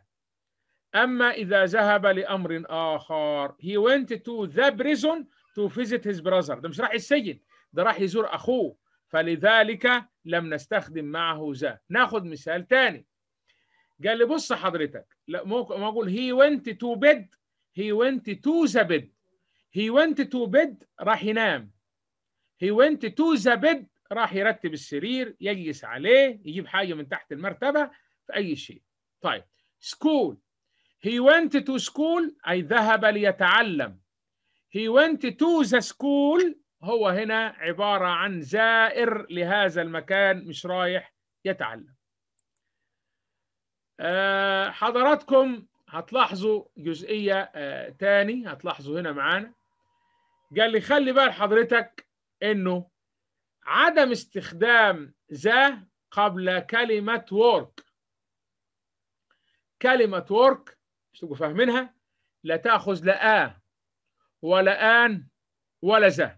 أما إذا ذهب لأمر آخر he went to the prison to visit his brother ده مش راح السجن ده راح يزور أخوه فلذلك لم نستخدم معه ذا ناخد مثال تاني قال لي بص حضرتك لا ما اقول he went to bed he went to the bed he went to bed راح ينام he went to the bed راح يرتب السرير يجلس عليه يجيب حاجه من تحت المرتبه في اي شيء طيب سكول هي went تو سكول اي ذهب ليتعلم هي went تو ذا سكول هو هنا عباره عن زائر لهذا المكان مش رايح يتعلم أه حضراتكم هتلاحظوا جزئيه أه تاني هتلاحظوا هنا معانا قال لي خلي بال حضرتك انه عدم استخدام ذا قبل كلمة work كلمة work مش تبقوا فاهمينها لا تأخذ لا آه ولا آن ولا ذا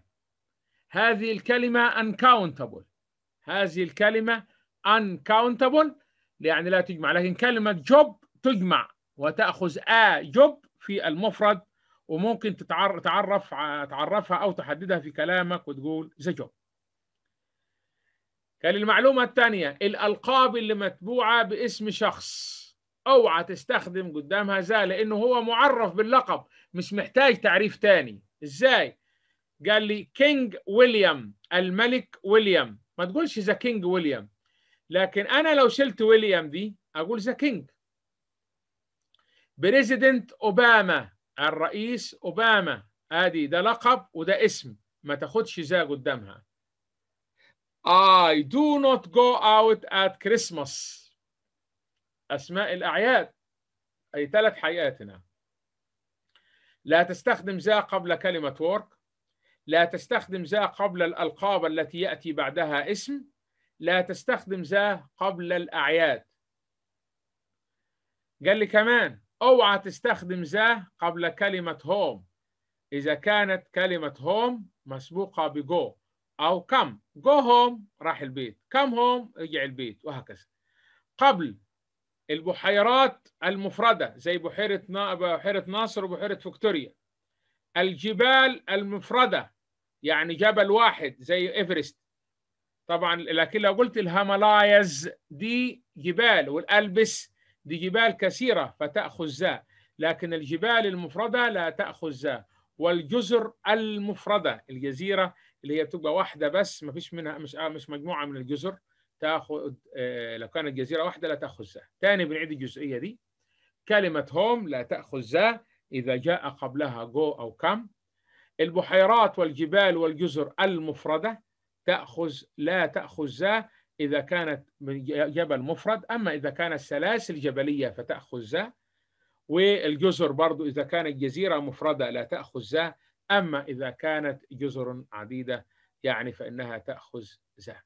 هذه الكلمة uncountable هذه الكلمة uncountable يعني لا تجمع لكن كلمة job تجمع وتأخذ آ job في المفرد وممكن تتعرف تعرفها أو تحددها في كلامك وتقول the job كان المعلومة الثانية الألقاب اللي متبوعة باسم شخص اوعى تستخدم قدامها ذا لأنه هو معرف باللقب مش محتاج تعريف ثاني إزاي؟ قال لي كينج ويليام الملك ويليام ما تقولش ذا كينج ويليام لكن أنا لو شلت ويليام دي أقول ذا كينج بريزيدنت أوباما الرئيس أوباما ادي ده لقب وده اسم ما تاخدش ذا قدامها I do not go out at Christmas أسماء الأعياد أي ثلاث حياتنا. هنا لا تستخدم ذا قبل كلمة work لا تستخدم ذا قبل الألقاب التي يأتي بعدها اسم لا تستخدم ذا قبل الأعياد قال لي كمان اوعى تستخدم ذا قبل كلمة home. إذا كانت كلمة home مسبوقة بجو أو come go home راح البيت come home رجع البيت وهكذا قبل البحيرات المفردة زي بحيرة بحيرة ناصر وبحيرة فيكتوريا الجبال المفردة يعني جبل واحد زي إيفرست طبعا لكن لو قلت الهملايز دي جبال والألبس دي جبال كثيرة فتأخذ ذا لكن الجبال المفردة لا تأخذ ذا والجزر المفردة الجزيرة اللي هي بتبقى واحده بس ما فيش منها مش آه، مش مجموعه من الجزر تاخذ آه، لو كانت جزيره واحده لا تاخذ ذا ثاني بنعيد الجزئيه دي كلمه هوم لا تاخذ ذا اذا جاء قبلها جو او كم البحيرات والجبال والجزر المفرده تاخذ لا تاخذ ذا إذا كانت من جبل مفرد أما إذا كانت سلاسل جبلية فتأخذ ذا والجزر برضو إذا كانت جزيرة مفردة لا تأخذ ذا أما إذا كانت جزر عديدة يعني فإنها تأخذ زهر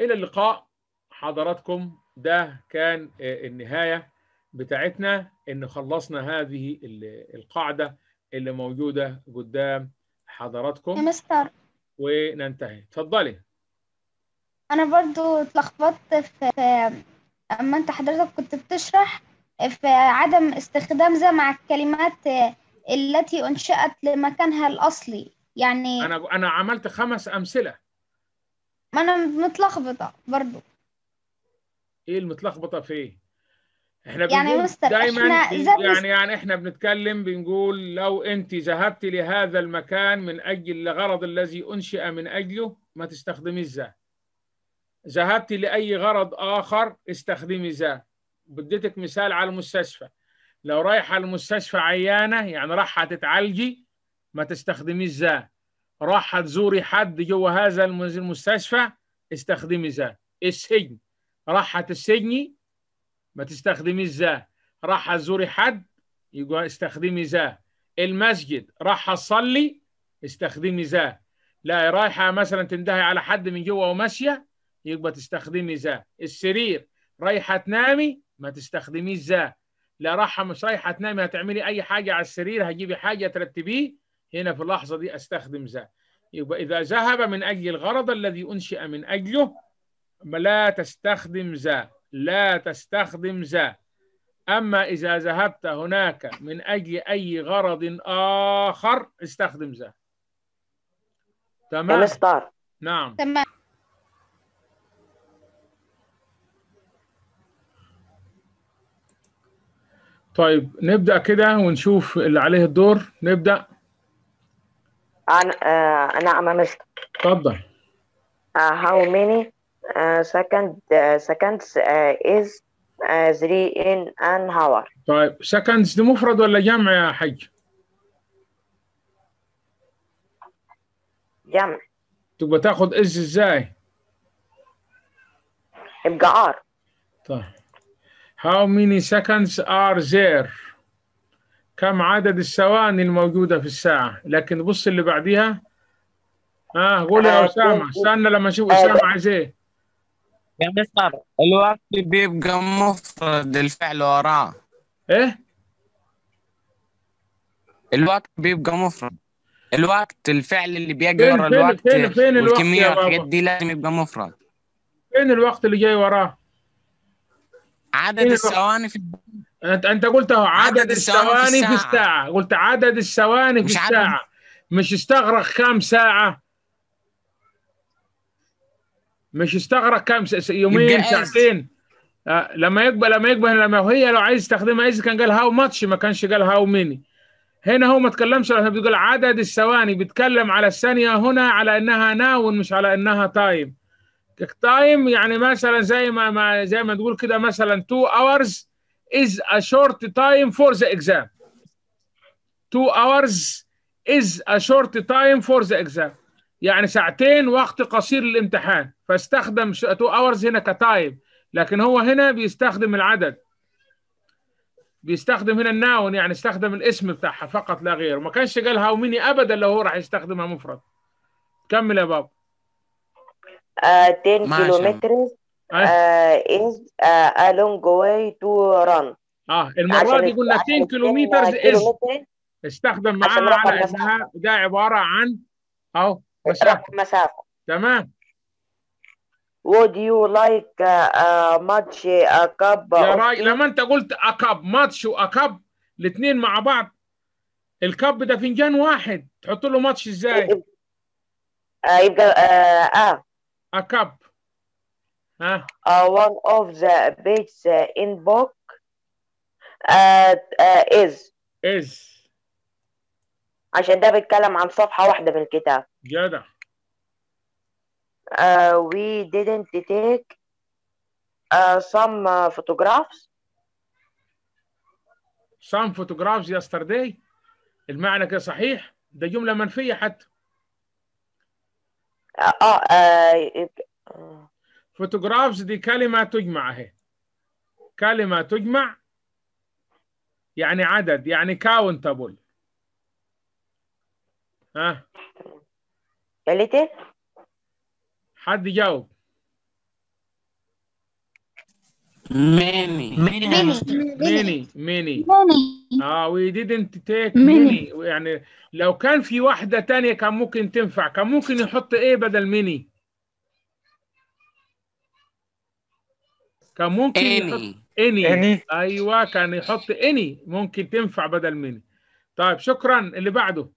إلى اللقاء حضراتكم ده كان آه، النهاية بتاعتنا إن خلصنا هذه القاعدة اللي موجودة قدام حضراتكم مستر وننتهي اتفضلي
أنا برضو اتلخبطت في أما أنت حضرتك كنت بتشرح في عدم استخدام مع الكلمات آه، التي أنشأت لمكانها الأصلي يعني
أنا أنا عملت خمس أمثلة
ما أنا متلخبطة برضو إيه المتلخبطة
في إيه؟ احنا يعني مستر دايما احنا يعني مستر. يعني احنا بنتكلم بنقول لو انت ذهبت لهذا المكان من اجل الغرض الذي انشئ من اجله ما تستخدمي ذا ذهبت لاي غرض اخر استخدمي ذا بديتك مثال على المستشفى لو رايحه المستشفى عيانه يعني راح تتعالجي ما تستخدميش ذا راح تزوري حد جوه هذا المستشفى استخدمي ذا السجن راح تسجني ما تستخدميش ذا راح تزوري حد يبقى استخدمي ذا المسجد راح اصلي استخدمي ذا لا رايحه مثلا تندهي على حد من جوه وماشيه يبقى تستخدمي ذا السرير رايحه تنامي ما تستخدميش ذا لا راحه مش رايحه تنامي هتعملي اي حاجه على السرير هتجيبي حاجه ترتبيه هنا في اللحظه دي استخدم ذا يبقى اذا ذهب من اجل الغرض الذي انشئ من اجله لا تستخدم ذا لا تستخدم ذا اما اذا ذهبت هناك من اجل اي غرض اخر استخدم ذا تمام نعم تمام طيب نبدا كده ونشوف اللي عليه الدور نبدا
آه، انا انا انا امامست اتفضل آه، how many آه، second seconds is three in an hour
طيب seconds دي مفرد ولا جمع يا حاج جمع تبقى تاخد از ازاي؟ يبقى ار طيب How many seconds are there? كم عدد الثواني الموجودة في الساعة؟ لكن بص اللي بعديها ها آه قول يا آه، أسامة استنى لما أشوف أسامة عايز
إيه؟ يا مستر الوقت بيبقى مفرد الفعل وراه إيه؟ الوقت بيبقى مفرد الوقت الفعل اللي بيجي ورا الوقت فين فين الوقت والكمية والحاجات دي لازم يبقى مفرد
فين الوقت اللي جاي وراه؟
عدد إيه. الثواني في
انت انت قلت اهو عدد, عدد الثواني في, في الساعة
قلت عدد
الثواني في الساعة عدد. مش استغرق كام ساعة مش استغرق كام س... يومين ساعتين آه لما يقبل لما يقبل لما هي لو عايز تستخدمها عايز كان قال هاو ماتش ما كانش قال هاو ميني هنا هو ما تكلمش بيقول عدد الثواني بيتكلم على الثانية هنا على انها ناون مش على انها تايم تايم يعني مثلا زي ما, ما زي ما تقول كده مثلا 2 hours is a short time for the exam 2 hours is a short time for the exam يعني ساعتين وقت قصير للامتحان فاستخدم 2 hours هنا كتايم لكن هو هنا بيستخدم العدد بيستخدم هنا الناون يعني استخدم الاسم بتاعها فقط لا غير ما كانش قال هاو ميني ابدا لو هو راح يستخدمها مفرد كمل يا بابا
10 آه، kilometers از ا لونج واي تو ران
اه المره دي قلنا 10 كيلومتر از
استخدم معانا على انها ده عباره عن اهو مسافه
مسافه تمام Would you like a match a cup يا
راجل لما انت قلت a cup ماتش و a cup الاثنين مع بعض الكب ده فنجان واحد تحط له ماتش ازاي؟ يبقى
إيه، إيه، آه، يبقى آه, آه. a cup ها uh, one of the pages in book uh, uh, is is عشان ده بيتكلم عن صفحة واحدة من الكتاب جدع uh, we didn't take uh, some uh, photographs
some photographs yesterday المعنى كده صحيح ده جملة منفية حتى اه, فوتوغرافز آه، آه، آه. دي كلمه تجمع هي كلمه تجمع يعني عدد يعني كاونتابل
ها قلت حد جاوب
Many.
Many. Many. Many. Many. اه وي didn't take many. يعني لو كان في واحدة تانية كان ممكن تنفع، كان ممكن يحط إيه بدل many؟ كان ممكن any. any. أيوه كان يحط any ممكن تنفع بدل many. طيب شكرا اللي بعده.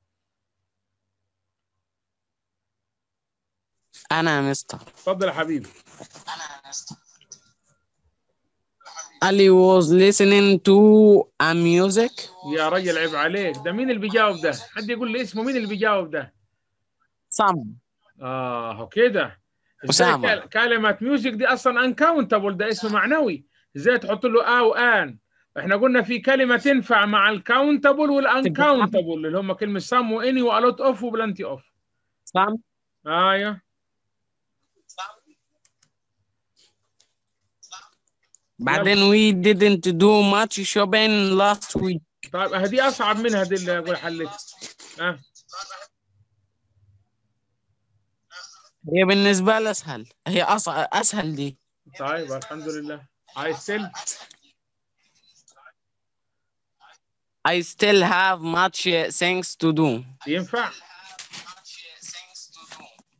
أنا مستر.
اتفضل يا حبيبي. أنا مستر.
Ali was listening to a music
يا رجل عيب عليك ده مين اللي بيجاوب ده حد يقول لي اسمه مين اللي بيجاوب ده سام اه وكده اسامه كلمه ميوزك دي اصلا انكاونتبل ده اسم معنوي ازاي تحط له اه وان احنا قلنا في كلمه تنفع مع الكاونتبل والانكاونتبل اللي هم كلمه سام واني والوت اوف وبلانتي اوف سام ايوه
بعدين
وي didn't do much shopping last week طيب هدي اصعب منها دي اللي اقول
حلت ها
هي بالنسبه لي اسهل هي اصعب اسهل دي
طيب الحمد لله I still
I still have much things to do ينفع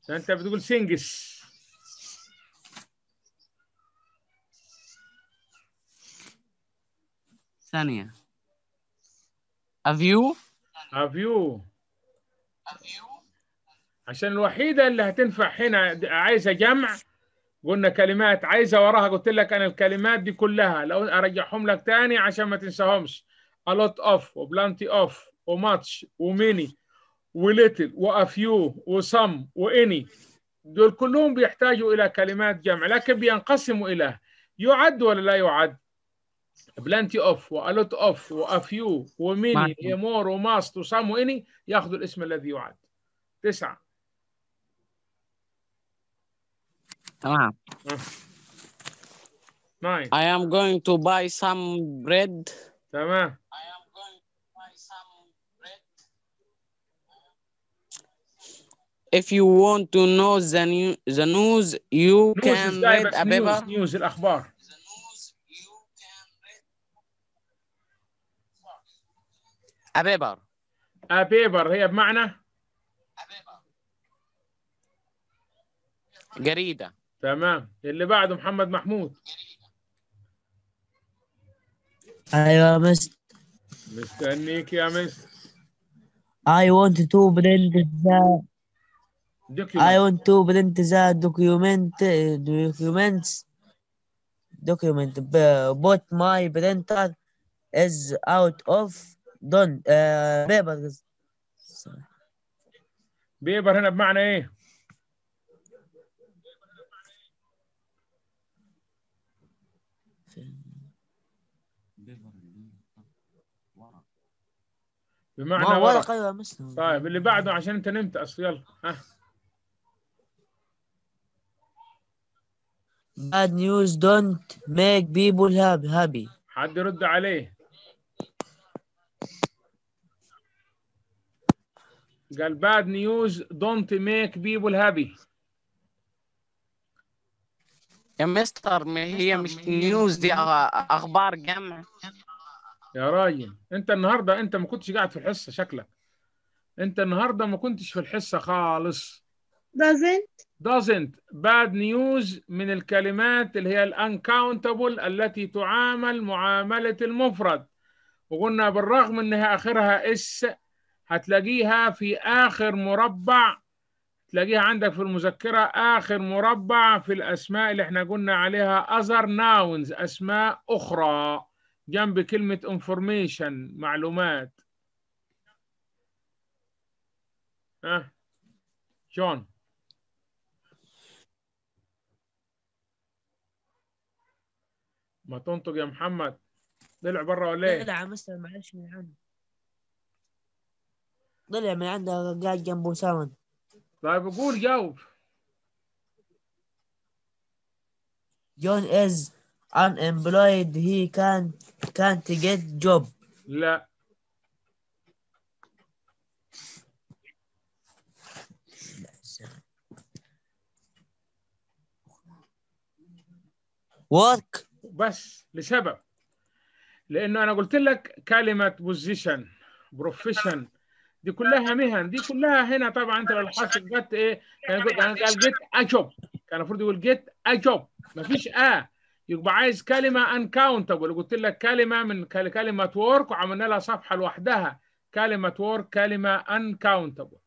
انت بتقول things ثانية a view
a view عشان الوحيدة اللي هتنفع هنا عايزة جمع قلنا كلمات عايزة وراها قلت لك أنا الكلمات دي كلها لو أرجعهم لك تاني عشان ما تنساهمش a lot of و plenty of و much و many و little و a few و some و any دول كلهم بيحتاجوا إلى كلمات جمع لكن بينقسموا إلى يعد ولا لا يعد بلانتي اوف والوت اوف وافيو وميني ومور وماست وسام واني ياخذوا الاسم الذي يعد تسعه تمام ناين I
am going to buy some bread تمام I am going to buy some bread If you want to know the, news, the news, you news can read a paper. News,
news الأخبار. ابيبر ابيبر هي بمعنى جريدة تمام اللي بعده محمد محمود
ايوه مست
مستنيك يا مست
I want to print the I want to print the document documents document but my printer is out of دون آه بيبر
بيبر هنا بمعنى ايه؟
بمعنى ورق,
ايوه طيب اللي بعده عشان انت نمت اصل يلا ها
bad news don't make people happy
حد يرد عليه قال bad news don't make people happy يا مستر ما هي مش نيوز دي اخبار جمع يا راجل انت النهارده انت ما كنتش قاعد في الحصه شكلك انت النهارده ما كنتش في الحصه خالص doesn't doesn't bad news من الكلمات اللي هي الانكاونتبل التي تعامل معامله المفرد وقلنا بالرغم انها اخرها اس هتلاقيها في آخر مربع تلاقيها عندك في المذكرة آخر مربع في الأسماء اللي احنا قلنا عليها other nouns أسماء أخرى جنب كلمة information معلومات ها جون ما تنطق يا
محمد طلع بره ولا ايه؟ طلع مثلا معلش من عنه طلع من عنده قاعد جنبه ساون طيب قول جاوب جون از امبلويد هي كان كان تجد جوب
لا ورك بس لسبب لانه انا قلت لك كلمه بوزيشن بروفيشن دي كلها مهن دي كلها هنا طبعا انت لو لاحظت جت ايه كان قال جيت اجوب كان المفروض يقول جت اجوب ما فيش اه يبقى عايز كلمه انكاونتبل قلت لك كلمه من كلمه ورك وعملنا لها صفحه لوحدها كلمه ورك كلمه انكاونتبل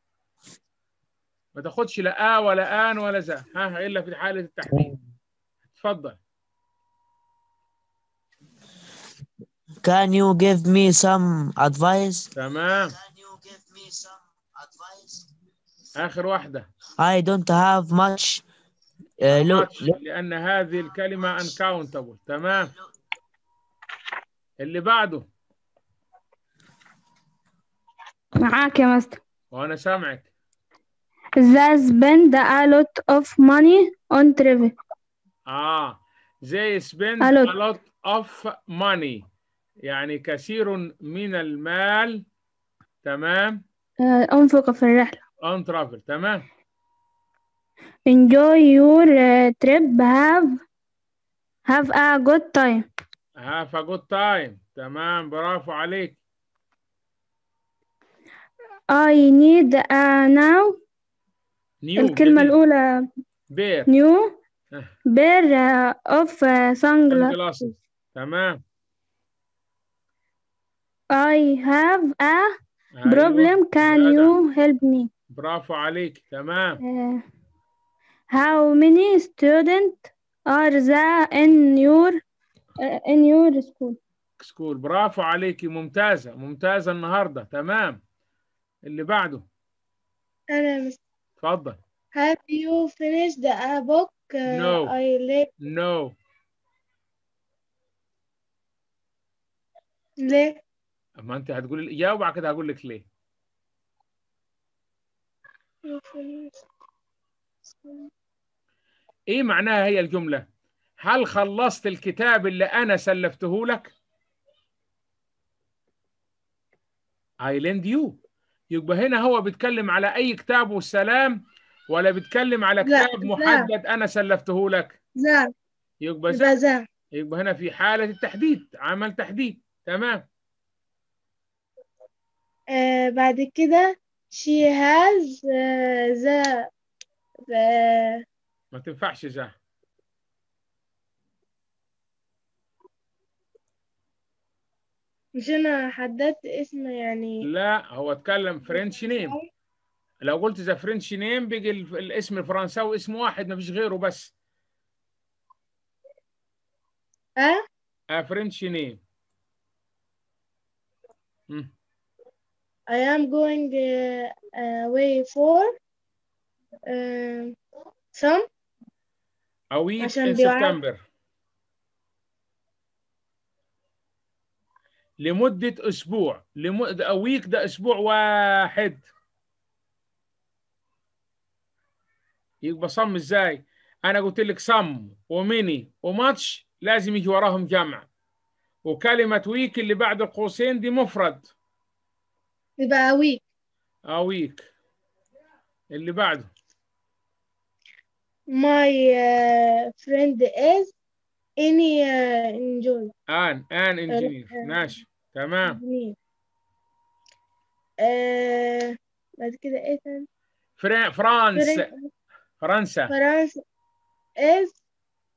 ما تاخدش لا آ ولا آن ولا ذا ها إلا في حالة التحديد اتفضل
Can you give me some advice?
تمام آخر واحدة
I don't have uh, much
لأن هذه الكلمة uncountable تمام اللي بعده
معاك يا مستر
وأنا سامعك
They spend a lot of money on travel
آه They spend a lot, a lot of money يعني كثير من المال تمام
uh, أنفق في الرحلة
on travel تمام
enjoy your trip have have a good time
have a good time تمام برافو عليك
I need a now
new الكلمة جديد.
الأولى bear new bear of sunglasses تمام I have a problem can you help me
برافو عليك تمام
uh, how many students are there in your uh, in your school
school برافو عليكي ممتازة ممتازة النهاردة تمام اللي بعده أنا اتفضل
Have you finished a book uh, no. I left?
No. ليه؟ أما أنت هتقولي الإجابة وبعد كده هقول لك ليه. ايه معناها هي الجمله هل خلصت الكتاب اللي انا سلفته لك I lend you يبقى هنا هو بيتكلم على اي كتاب والسلام ولا بيتكلم على كتاب لا. محدد انا سلفته لك لا يبقى زار يبقى هنا في حاله التحديد عمل تحديد تمام
آه بعد كده she has uh, the the
ما تنفعش ذا
مش انا حددت اسم يعني
لا هو اتكلم فرنش نيم لو قلت ذا فرنش نيم بيجي الاسم الفرنساوي اسم واحد ما فيش غيره بس اه اه فرنش نيم
I am going away uh, uh, for uh, some
a week in September لمدة أسبوع لمدة a week ده أسبوع واحد يبقى صم ازاي؟ أنا قلت لك صم وميني وماتش لازم يجي وراهم جمع وكلمة ويك اللي بعد القوسين دي مفرد
يبقى أويك
أويك آه، اللي بعده
my uh, friend is any uh, engineer
an an uh, engineer uh, ماشي تمام
uh, بعد كده ايه تاني
فرنسا فرنسا فرنسا
فرنسا is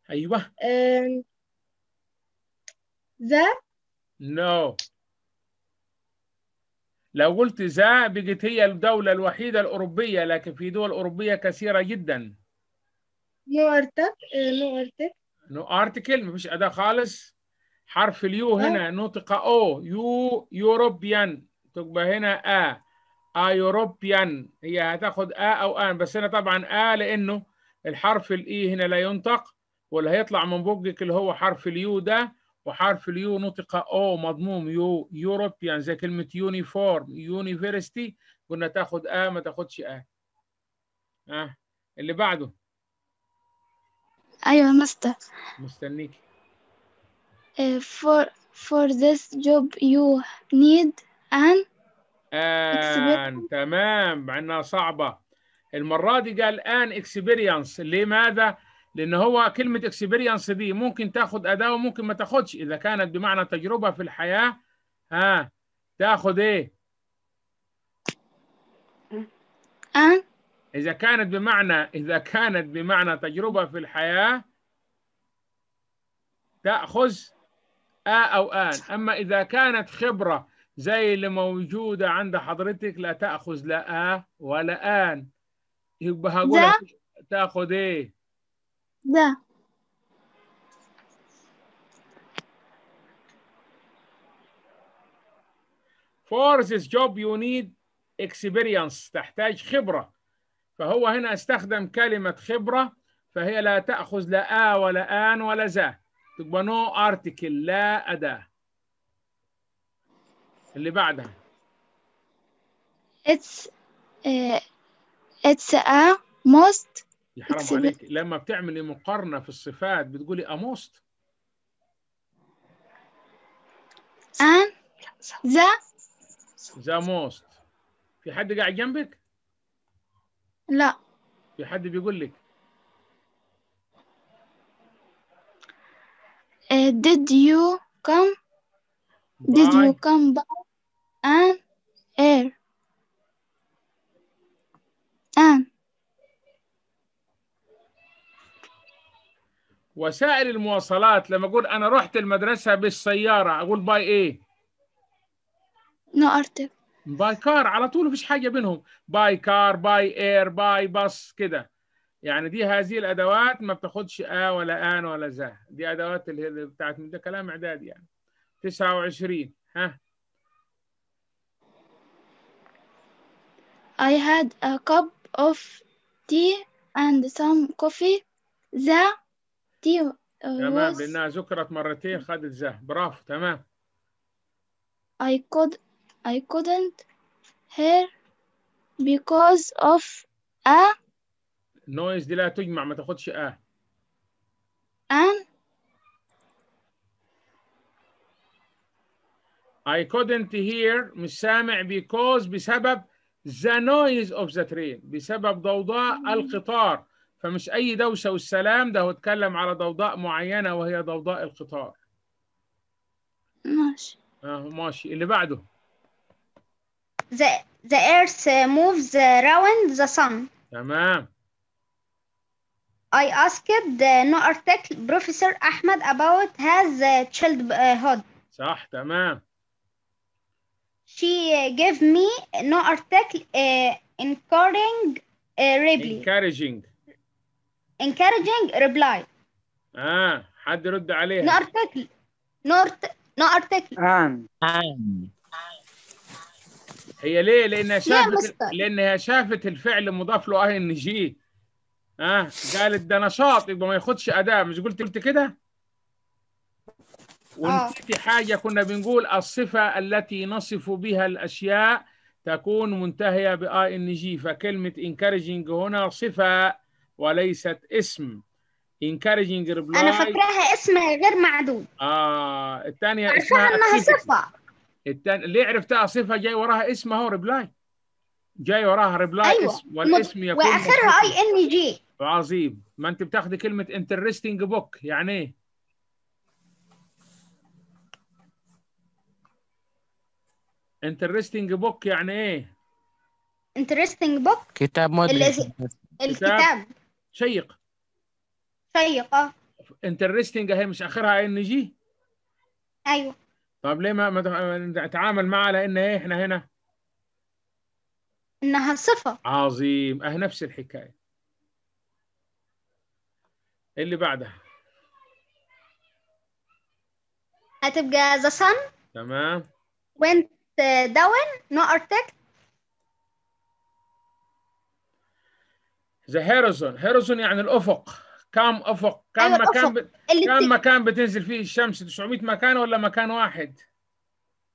ايوه ذا um,
نو لو قلت ذا بقت هي الدولة الوحيدة الأوروبية لكن في دول أوروبية كثيرة جدا
نو أرتك إيه، نو أرتك
نو أرتكل مفيش أداة خالص حرف اليو هنا نطق أو يو يوروبيان تبقى هنا آ أيوروبيان هي هتاخد آ أو آن بس هنا طبعا آ لأنه الحرف الإي e هنا لا ينطق واللي هيطلع من بوجك اللي هو حرف اليو ده وحرف اليو نطق او مضموم يو يوروب يعني زي كلمه يونيفورم يونيفرستي كنا تاخد اه ما تاخدش اه اه اللي بعده
ايوه مستر مستنيك آه، for فور this job you need an
ان تمام مع انها صعبه المره دي قال ان اكسبيرينس لماذا لان هو كلمه اكسبيرينس دي ممكن تاخد اداه وممكن ما تاخدش اذا كانت بمعنى تجربه في الحياه ها تاخد ايه؟ أه؟ اذا كانت بمعنى اذا كانت بمعنى تجربه في الحياه تاخذ آ آه أو آن أما إذا كانت خبرة زي اللي موجودة عند حضرتك لا تأخذ لا آ آه ولا آن يبقى هقول تأخذ إيه؟ Да. For this job you need experience تحتاج خبرة فهو هنا استخدم كلمة خبرة فهي لا تأخذ لا آ ولا آن ولا ذا تبقى no article لا أداة اللي بعدها
It's uh, it's a must
يا حرام عليك لما بتعملي مقارنه في الصفات بتقولي اموست
ان ذا
ذا موست في حد قاعد جنبك؟ لا في حد بيقول لك
إيه، did you come did you come by an air an
وسائل المواصلات لما اقول انا رحت المدرسه بالسياره اقول باي ايه؟ نقرتك باي كار على طول مفيش حاجه بينهم باي كار باي اير باي باص كده يعني دي هذه الادوات ما بتاخدش ا آه ولا ان ولا ذا دي ادوات اللي بتاعت ده كلام اعدادي يعني 29 ها
I had a cup of tea and some coffee. The تيم تمام
لأنها ذكرت مرتين خدت ذا برافو تمام
I could I couldn't hear because of a
noise دي لا تجمع ما تاخدش a an I couldn't hear مش سامع because بسبب the noise of the train بسبب ضوضاء القطار فمش أي دوشة والسلام ده هو اتكلم على ضوضاء معينة وهي ضوضاء القطار ماشي اه ماشي اللي بعده
the, the earth moves around the sun تمام I asked the no article Professor Ahmed about his childhood
صح تمام
She gave me no article uh, encouraging uh, Ripley encouraging encouraging reply
اه حد يرد عليها no
article no, no article
آن. آن. هي ليه؟ لأنها شافت لأنها شافت الفعل مضاف له اي ان جي اه قالت ده نشاط يبقى ما ياخدش أداة مش قلت قلت كده؟ آه. ونسيتي حاجة كنا بنقول الصفة التي نصف بها الأشياء تكون منتهية بآي إن جي فكلمة encouraging هنا صفة وليست اسم encouraging reply انا
فاكراها اسم غير معدود
اه الثانيه اسمها انها صفه التاني اللي عرفتها صفه جاي وراها اسم اهو ريبلاي جاي وراها ريبلاي أيوة. اسم والاسم يكون واخرها اي ان جي عظيم ما انت بتاخذي كلمه interesting book يعني ايه interesting book يعني ايه
interesting book
كتاب مدهش
الكتاب شيق شيق اه انترستنج اهي مش اخرها ان جي ايوه طب ليه ما ما نتعامل معها لان ايه احنا هنا انها صفة عظيم اه نفس الحكاية اللي بعدها
هتبقى the sun تمام وانت داون نو ارتكت
ذا هيروزون هيروزون يعني الافق كم افق كم أيوة، مكان ب... كم مكان بتنزل فيه الشمس 900 مكان ولا مكان واحد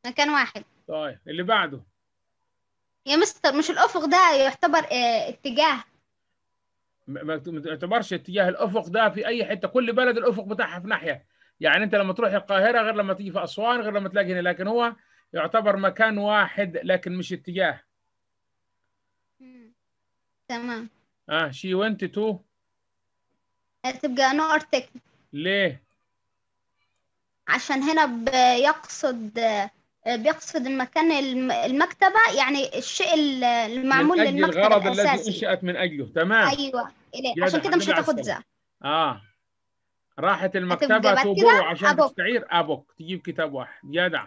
مكان واحد طيب اللي بعده
يا مستر مش الافق ده يعتبر آه، اتجاه
ما تعتبرش اتجاه الافق ده في اي حته كل بلد الافق بتاعها في ناحيه يعني انت لما تروح القاهره غير لما تيجي في اسوان غير لما تلاقي هنا لكن هو يعتبر مكان واحد لكن مش اتجاه تمام Ah, اه شي ونت تو
تبقى نورتك ليه؟ عشان هنا بيقصد آه، بيقصد المكان المكتبة يعني الشيء المعمول للمكتبة الأساسي الغرض الذي
أنشئت من أجله تمام أيوه
إليه. عشان كده مش هتاخد ذا
آه راحت المكتبة تبوع عشان أبوك. تستعير أبوك تجيب كتاب واحد جدع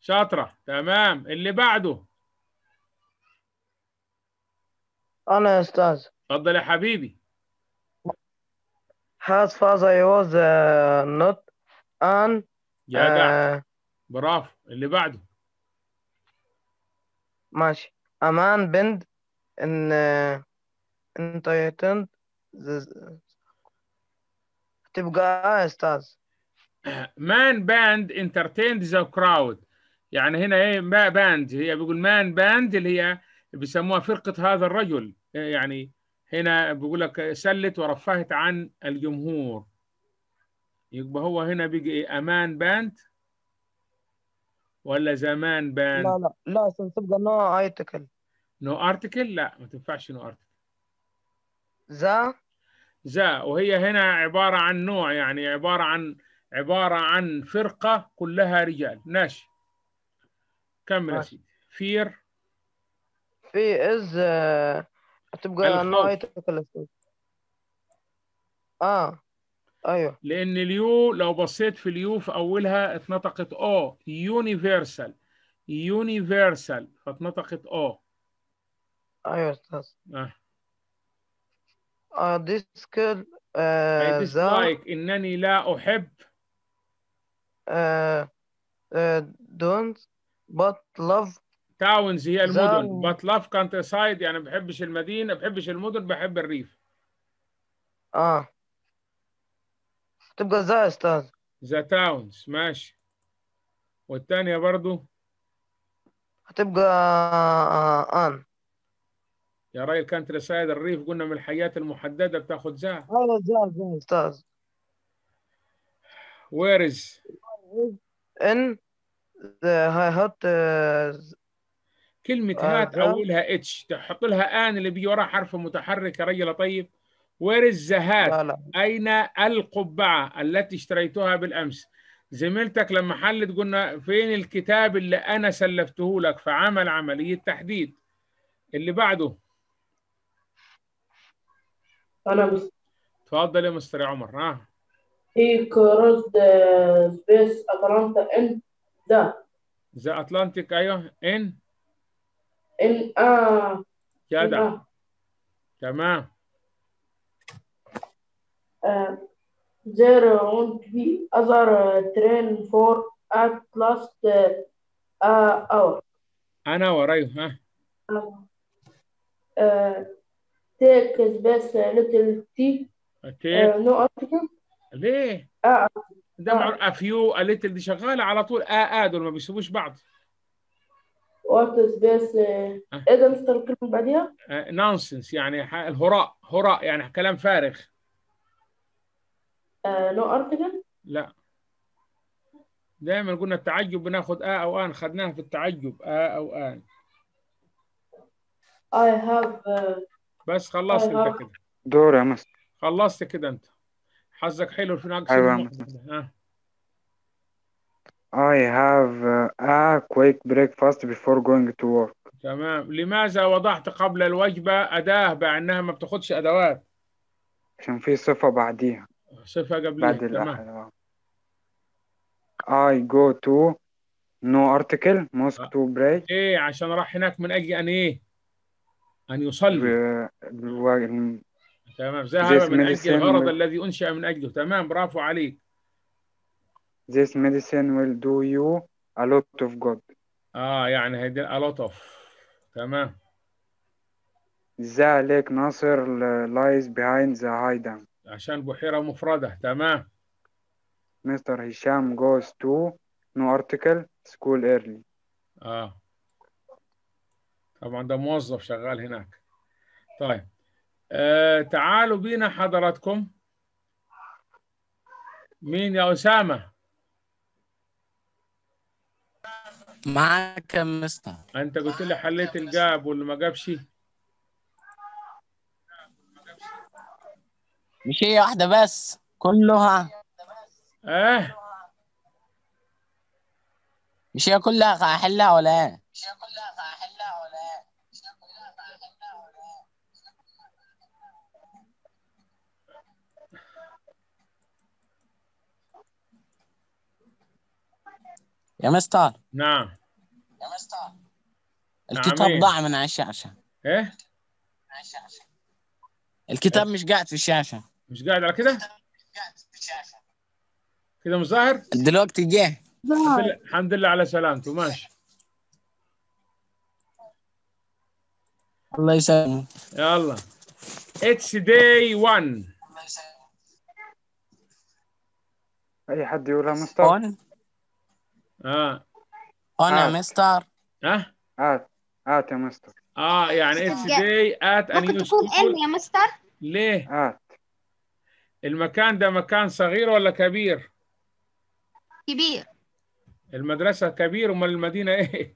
شاطرة تمام اللي بعده
أنا يا أستاذ
اتفضل يا حبيبي
has father was uh, not an جدع uh,
برافو اللي بعده
ماشي a man bend in uh, entitled
تبقى استاذ
مان باند انترتيند ذا كراود يعني هنا ايه ما باند هي بيقول مان باند اللي هي بيسموها فرقه هذا الرجل يعني هنا بيقول لك سلت ورفهت عن الجمهور يبقى هو هنا بيجي إيه؟ امان باند ولا زمان باند لا
لا لا تبقى نو ارتكل
نو ارتكل لا ما تنفعش نو ارتكل ذا ذا وهي هنا عبارة عن نوع يعني عبارة عن عبارة عن فرقة كلها رجال ماشي كمل يا سيدي فير
في از هتبقى نوعيته
اه ايوه لان اليو لو بصيت في اليو في اولها اتنطقت او يونيفرسال يونيفرسال فاتنطقت او
ايوه استاذ اه اديسكل آه ذا آه، انني لا احب آه
دونت بات لاف تاونز هي المدن بات لاف كانتري سايد يعني ما بحبش المدينه ما بحبش المدن بحب الريف اه تبقى ذا يا استاذ ذا تاونز ماشي والثانيه برضو
هتبقى آه، آه،
ان آه. يا راجل كانتري سايد الريف قلنا من الحاجات المحدده بتاخد ذا ايوه
ذا يا استاذ وير از ان ذا هاي هوت كلمة آه هات آه. أولها
اتش تحط لها آن اللي بيجي وراها حرف متحرك يا رجل طيب وير الزهات أين القبعة التي اشتريتها بالأمس زميلتك لما حلت قلنا فين الكتاب اللي أنا سلفته لك فعمل عملية تحديد اللي بعده أنا تفضل يا مستر عمر ها
في كروس سبيس أتلانتا إن ذا
ذا أتلانتيك أيوه إن
الآن
كده تمام
there won't be other train for at last uh, hour.
أنا وراي ها.
Uh, take just a little tea.
Uh, no
article. ليه؟ آه. ده
a few a little دي شغالة على طول آه آه دول ما بيسيبوش بعض.
وارتس بس ايه ده مستر الكلمه اللي بعديها؟
نونسنس أه، يعني الهراء هراء يعني كلام فارغ
نو آه، ارتكل؟
لا دايما قلنا التعجب بناخد آ أو آن خدناها في التعجب آ أو آن I have آه، بس خلصت have... انت كده
دور يا مستر خلصت كده انت
حظك حلو في ناقصك ايوه يا مستر
I have a quick breakfast before going to work
تمام لماذا وضعت قبل الوجبة أداة بأنها ما بتاخدش أدوات
عشان في صفة بعديها
صفة قبلها بعد تمام
I go to no article mosque to pray آه.
إيه عشان راح هناك من أجل أن إيه
أن يصلي
تمام ذهب من أجل الغرض الذي أنشأ من أجله تمام برافو عليك
this medicine will do you a lot of good
اه يعني هيدي a lot of تمام
ذلك ناصر lies behind the dam.
عشان بحيرة مفردة تمام
مستر هشام goes to no article school early
اه طبعا ده موظف شغال هناك طيب آه تعالوا بينا حضراتكم مين يا أسامة معاك يا مستر انت قلت لي حليت الجاب واللي ما جابش
مش هي واحده بس كلها اه مش هي كلها هحلها ولا ايه مش هي كلها يا مستر نعم يا مستر الكتاب نعم، ضاع من على الشاشه ايه الكتاب مش قاعد في الشاشه مش
قاعد على كده كده مش ظاهر دلوقتي جه الحمد لله على سلامته ماشي
الله يسلمك
يلا اتس داي 1
اي حد يقولها مستر اه
انا آه. مستر
ها ات آه. ات يا مستر اه يعني اتس داي ات ان ممكن تكون ان يا مستر ليه؟ ات
المكان ده مكان صغير ولا كبير؟ كبير المدرسة كبير امال المدينة ايه؟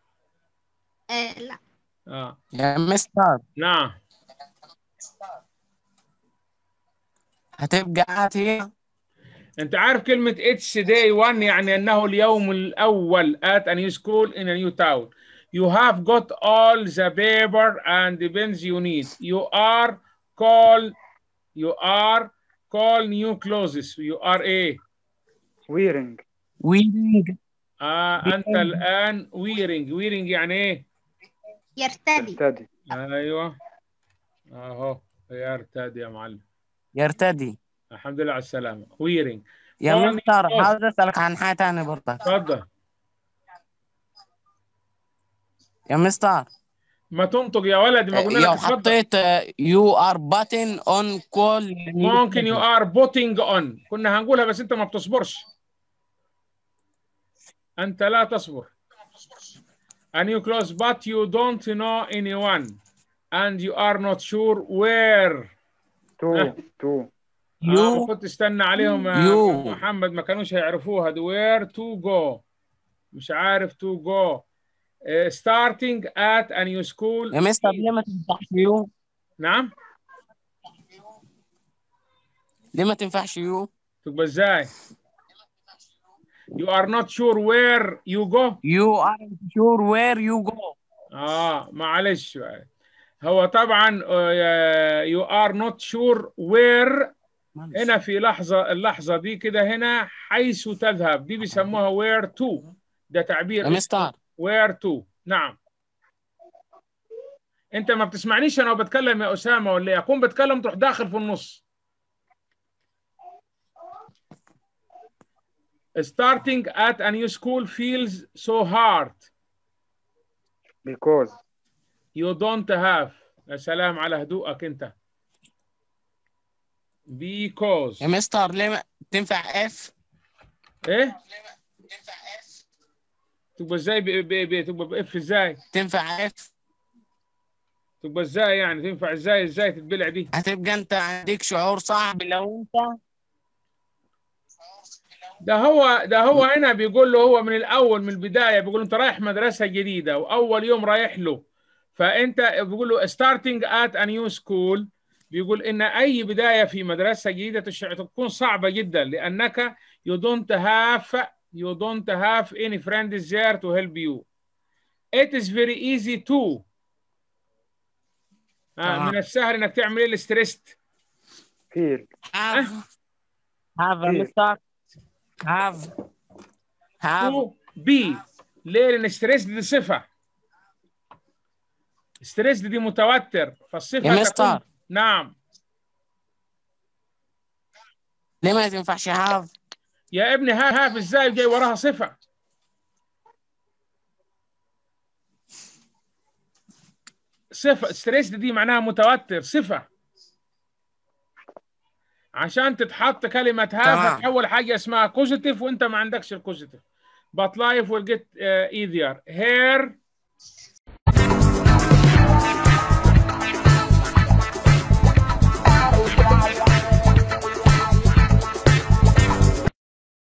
ايه لا اه يا مستر نعم هتبقى ات هي انت عارف كلمه اتس داي 1 يعني انه اليوم الاول at a new school in a new town you have got all the paper and the pens you need you are called you are called new clothes you are a wearing
wearing
اه انت الان wearing wearing يعني ايه
يرتدي يرتدي
ايوه اهو يرتدي يا معلم
يرتدي
الحمد لله على السلامة ويرنج
يا مستر حاول أسألك عن حاجة تانية برضه تفضل يا مستر ما تنطق يا ولد ما قلنا لك لو حطيت يو ار باتن اون كول ممكن يو ار
بوتنج اون كنا هنقولها بس انت ما بتصبرش انت لا تصبر ان يو كلوز بات يو دونت نو اني وان اند يو ار نوت شور وير تو تو يو كنت آه، استنى عليهم آه، يو محمد ما كانوش هيعرفوها وير تو جو مش عارف تو جو ستارتنج ات ان يو سكول يا مستر
ليه ما تنفعش يو
نعم ليه ما تنفعش يو تبقى ازاي You are not sure where you go. You not sure where you go. اه معلش هو طبعا uh, you are not sure where هنا في لحظه اللحظه دي كده هنا حيث تذهب دي بيسموها وير تو ده تعبير وير تو نعم انت ما بتسمعنيش انا بتكلم يا اسامه ولا اقوم بتكلم تروح داخل في النص starting at a new school feels so hard because you don't have يا سلام على هدوءك انت because
يا مستر ليه ما تنفع اف؟ ايه؟ تنفع اف؟ تبقى ازاي تبقى باف ازاي؟ تنفع اف؟
تبقى ازاي يعني تنفع ازاي ازاي تتبلع دي؟ هتبقى انت عندك شعور صعب لو انت ده هو ده هو هنا بيقول له هو من الاول من البدايه بيقول له انت رايح مدرسه جديده واول يوم رايح له فانت بيقول له starting at a new school بيقول ان اي بدايه في مدرسه جديده تكون صعبه جدا لانك you don't have you don't have any فريندز there to help you it is very easy to آه، من السهل انك تعمل ايه الاستريست كثير have أه؟
a
هاف have have be ليه لان ستريسد دي صفه ستريس دي متوتر فالصفه يا مستر نعم ليه ما تنفعش هاف؟ يا ابني هاف هاف ازاي جاي وراها صفة صفة ستريس دي معناها متوتر صفة عشان تتحط كلمة هاف أول حاجة اسمها كوزيتيف وانت ما عندكش الكوزيتيف. But life will get آه، easier. هير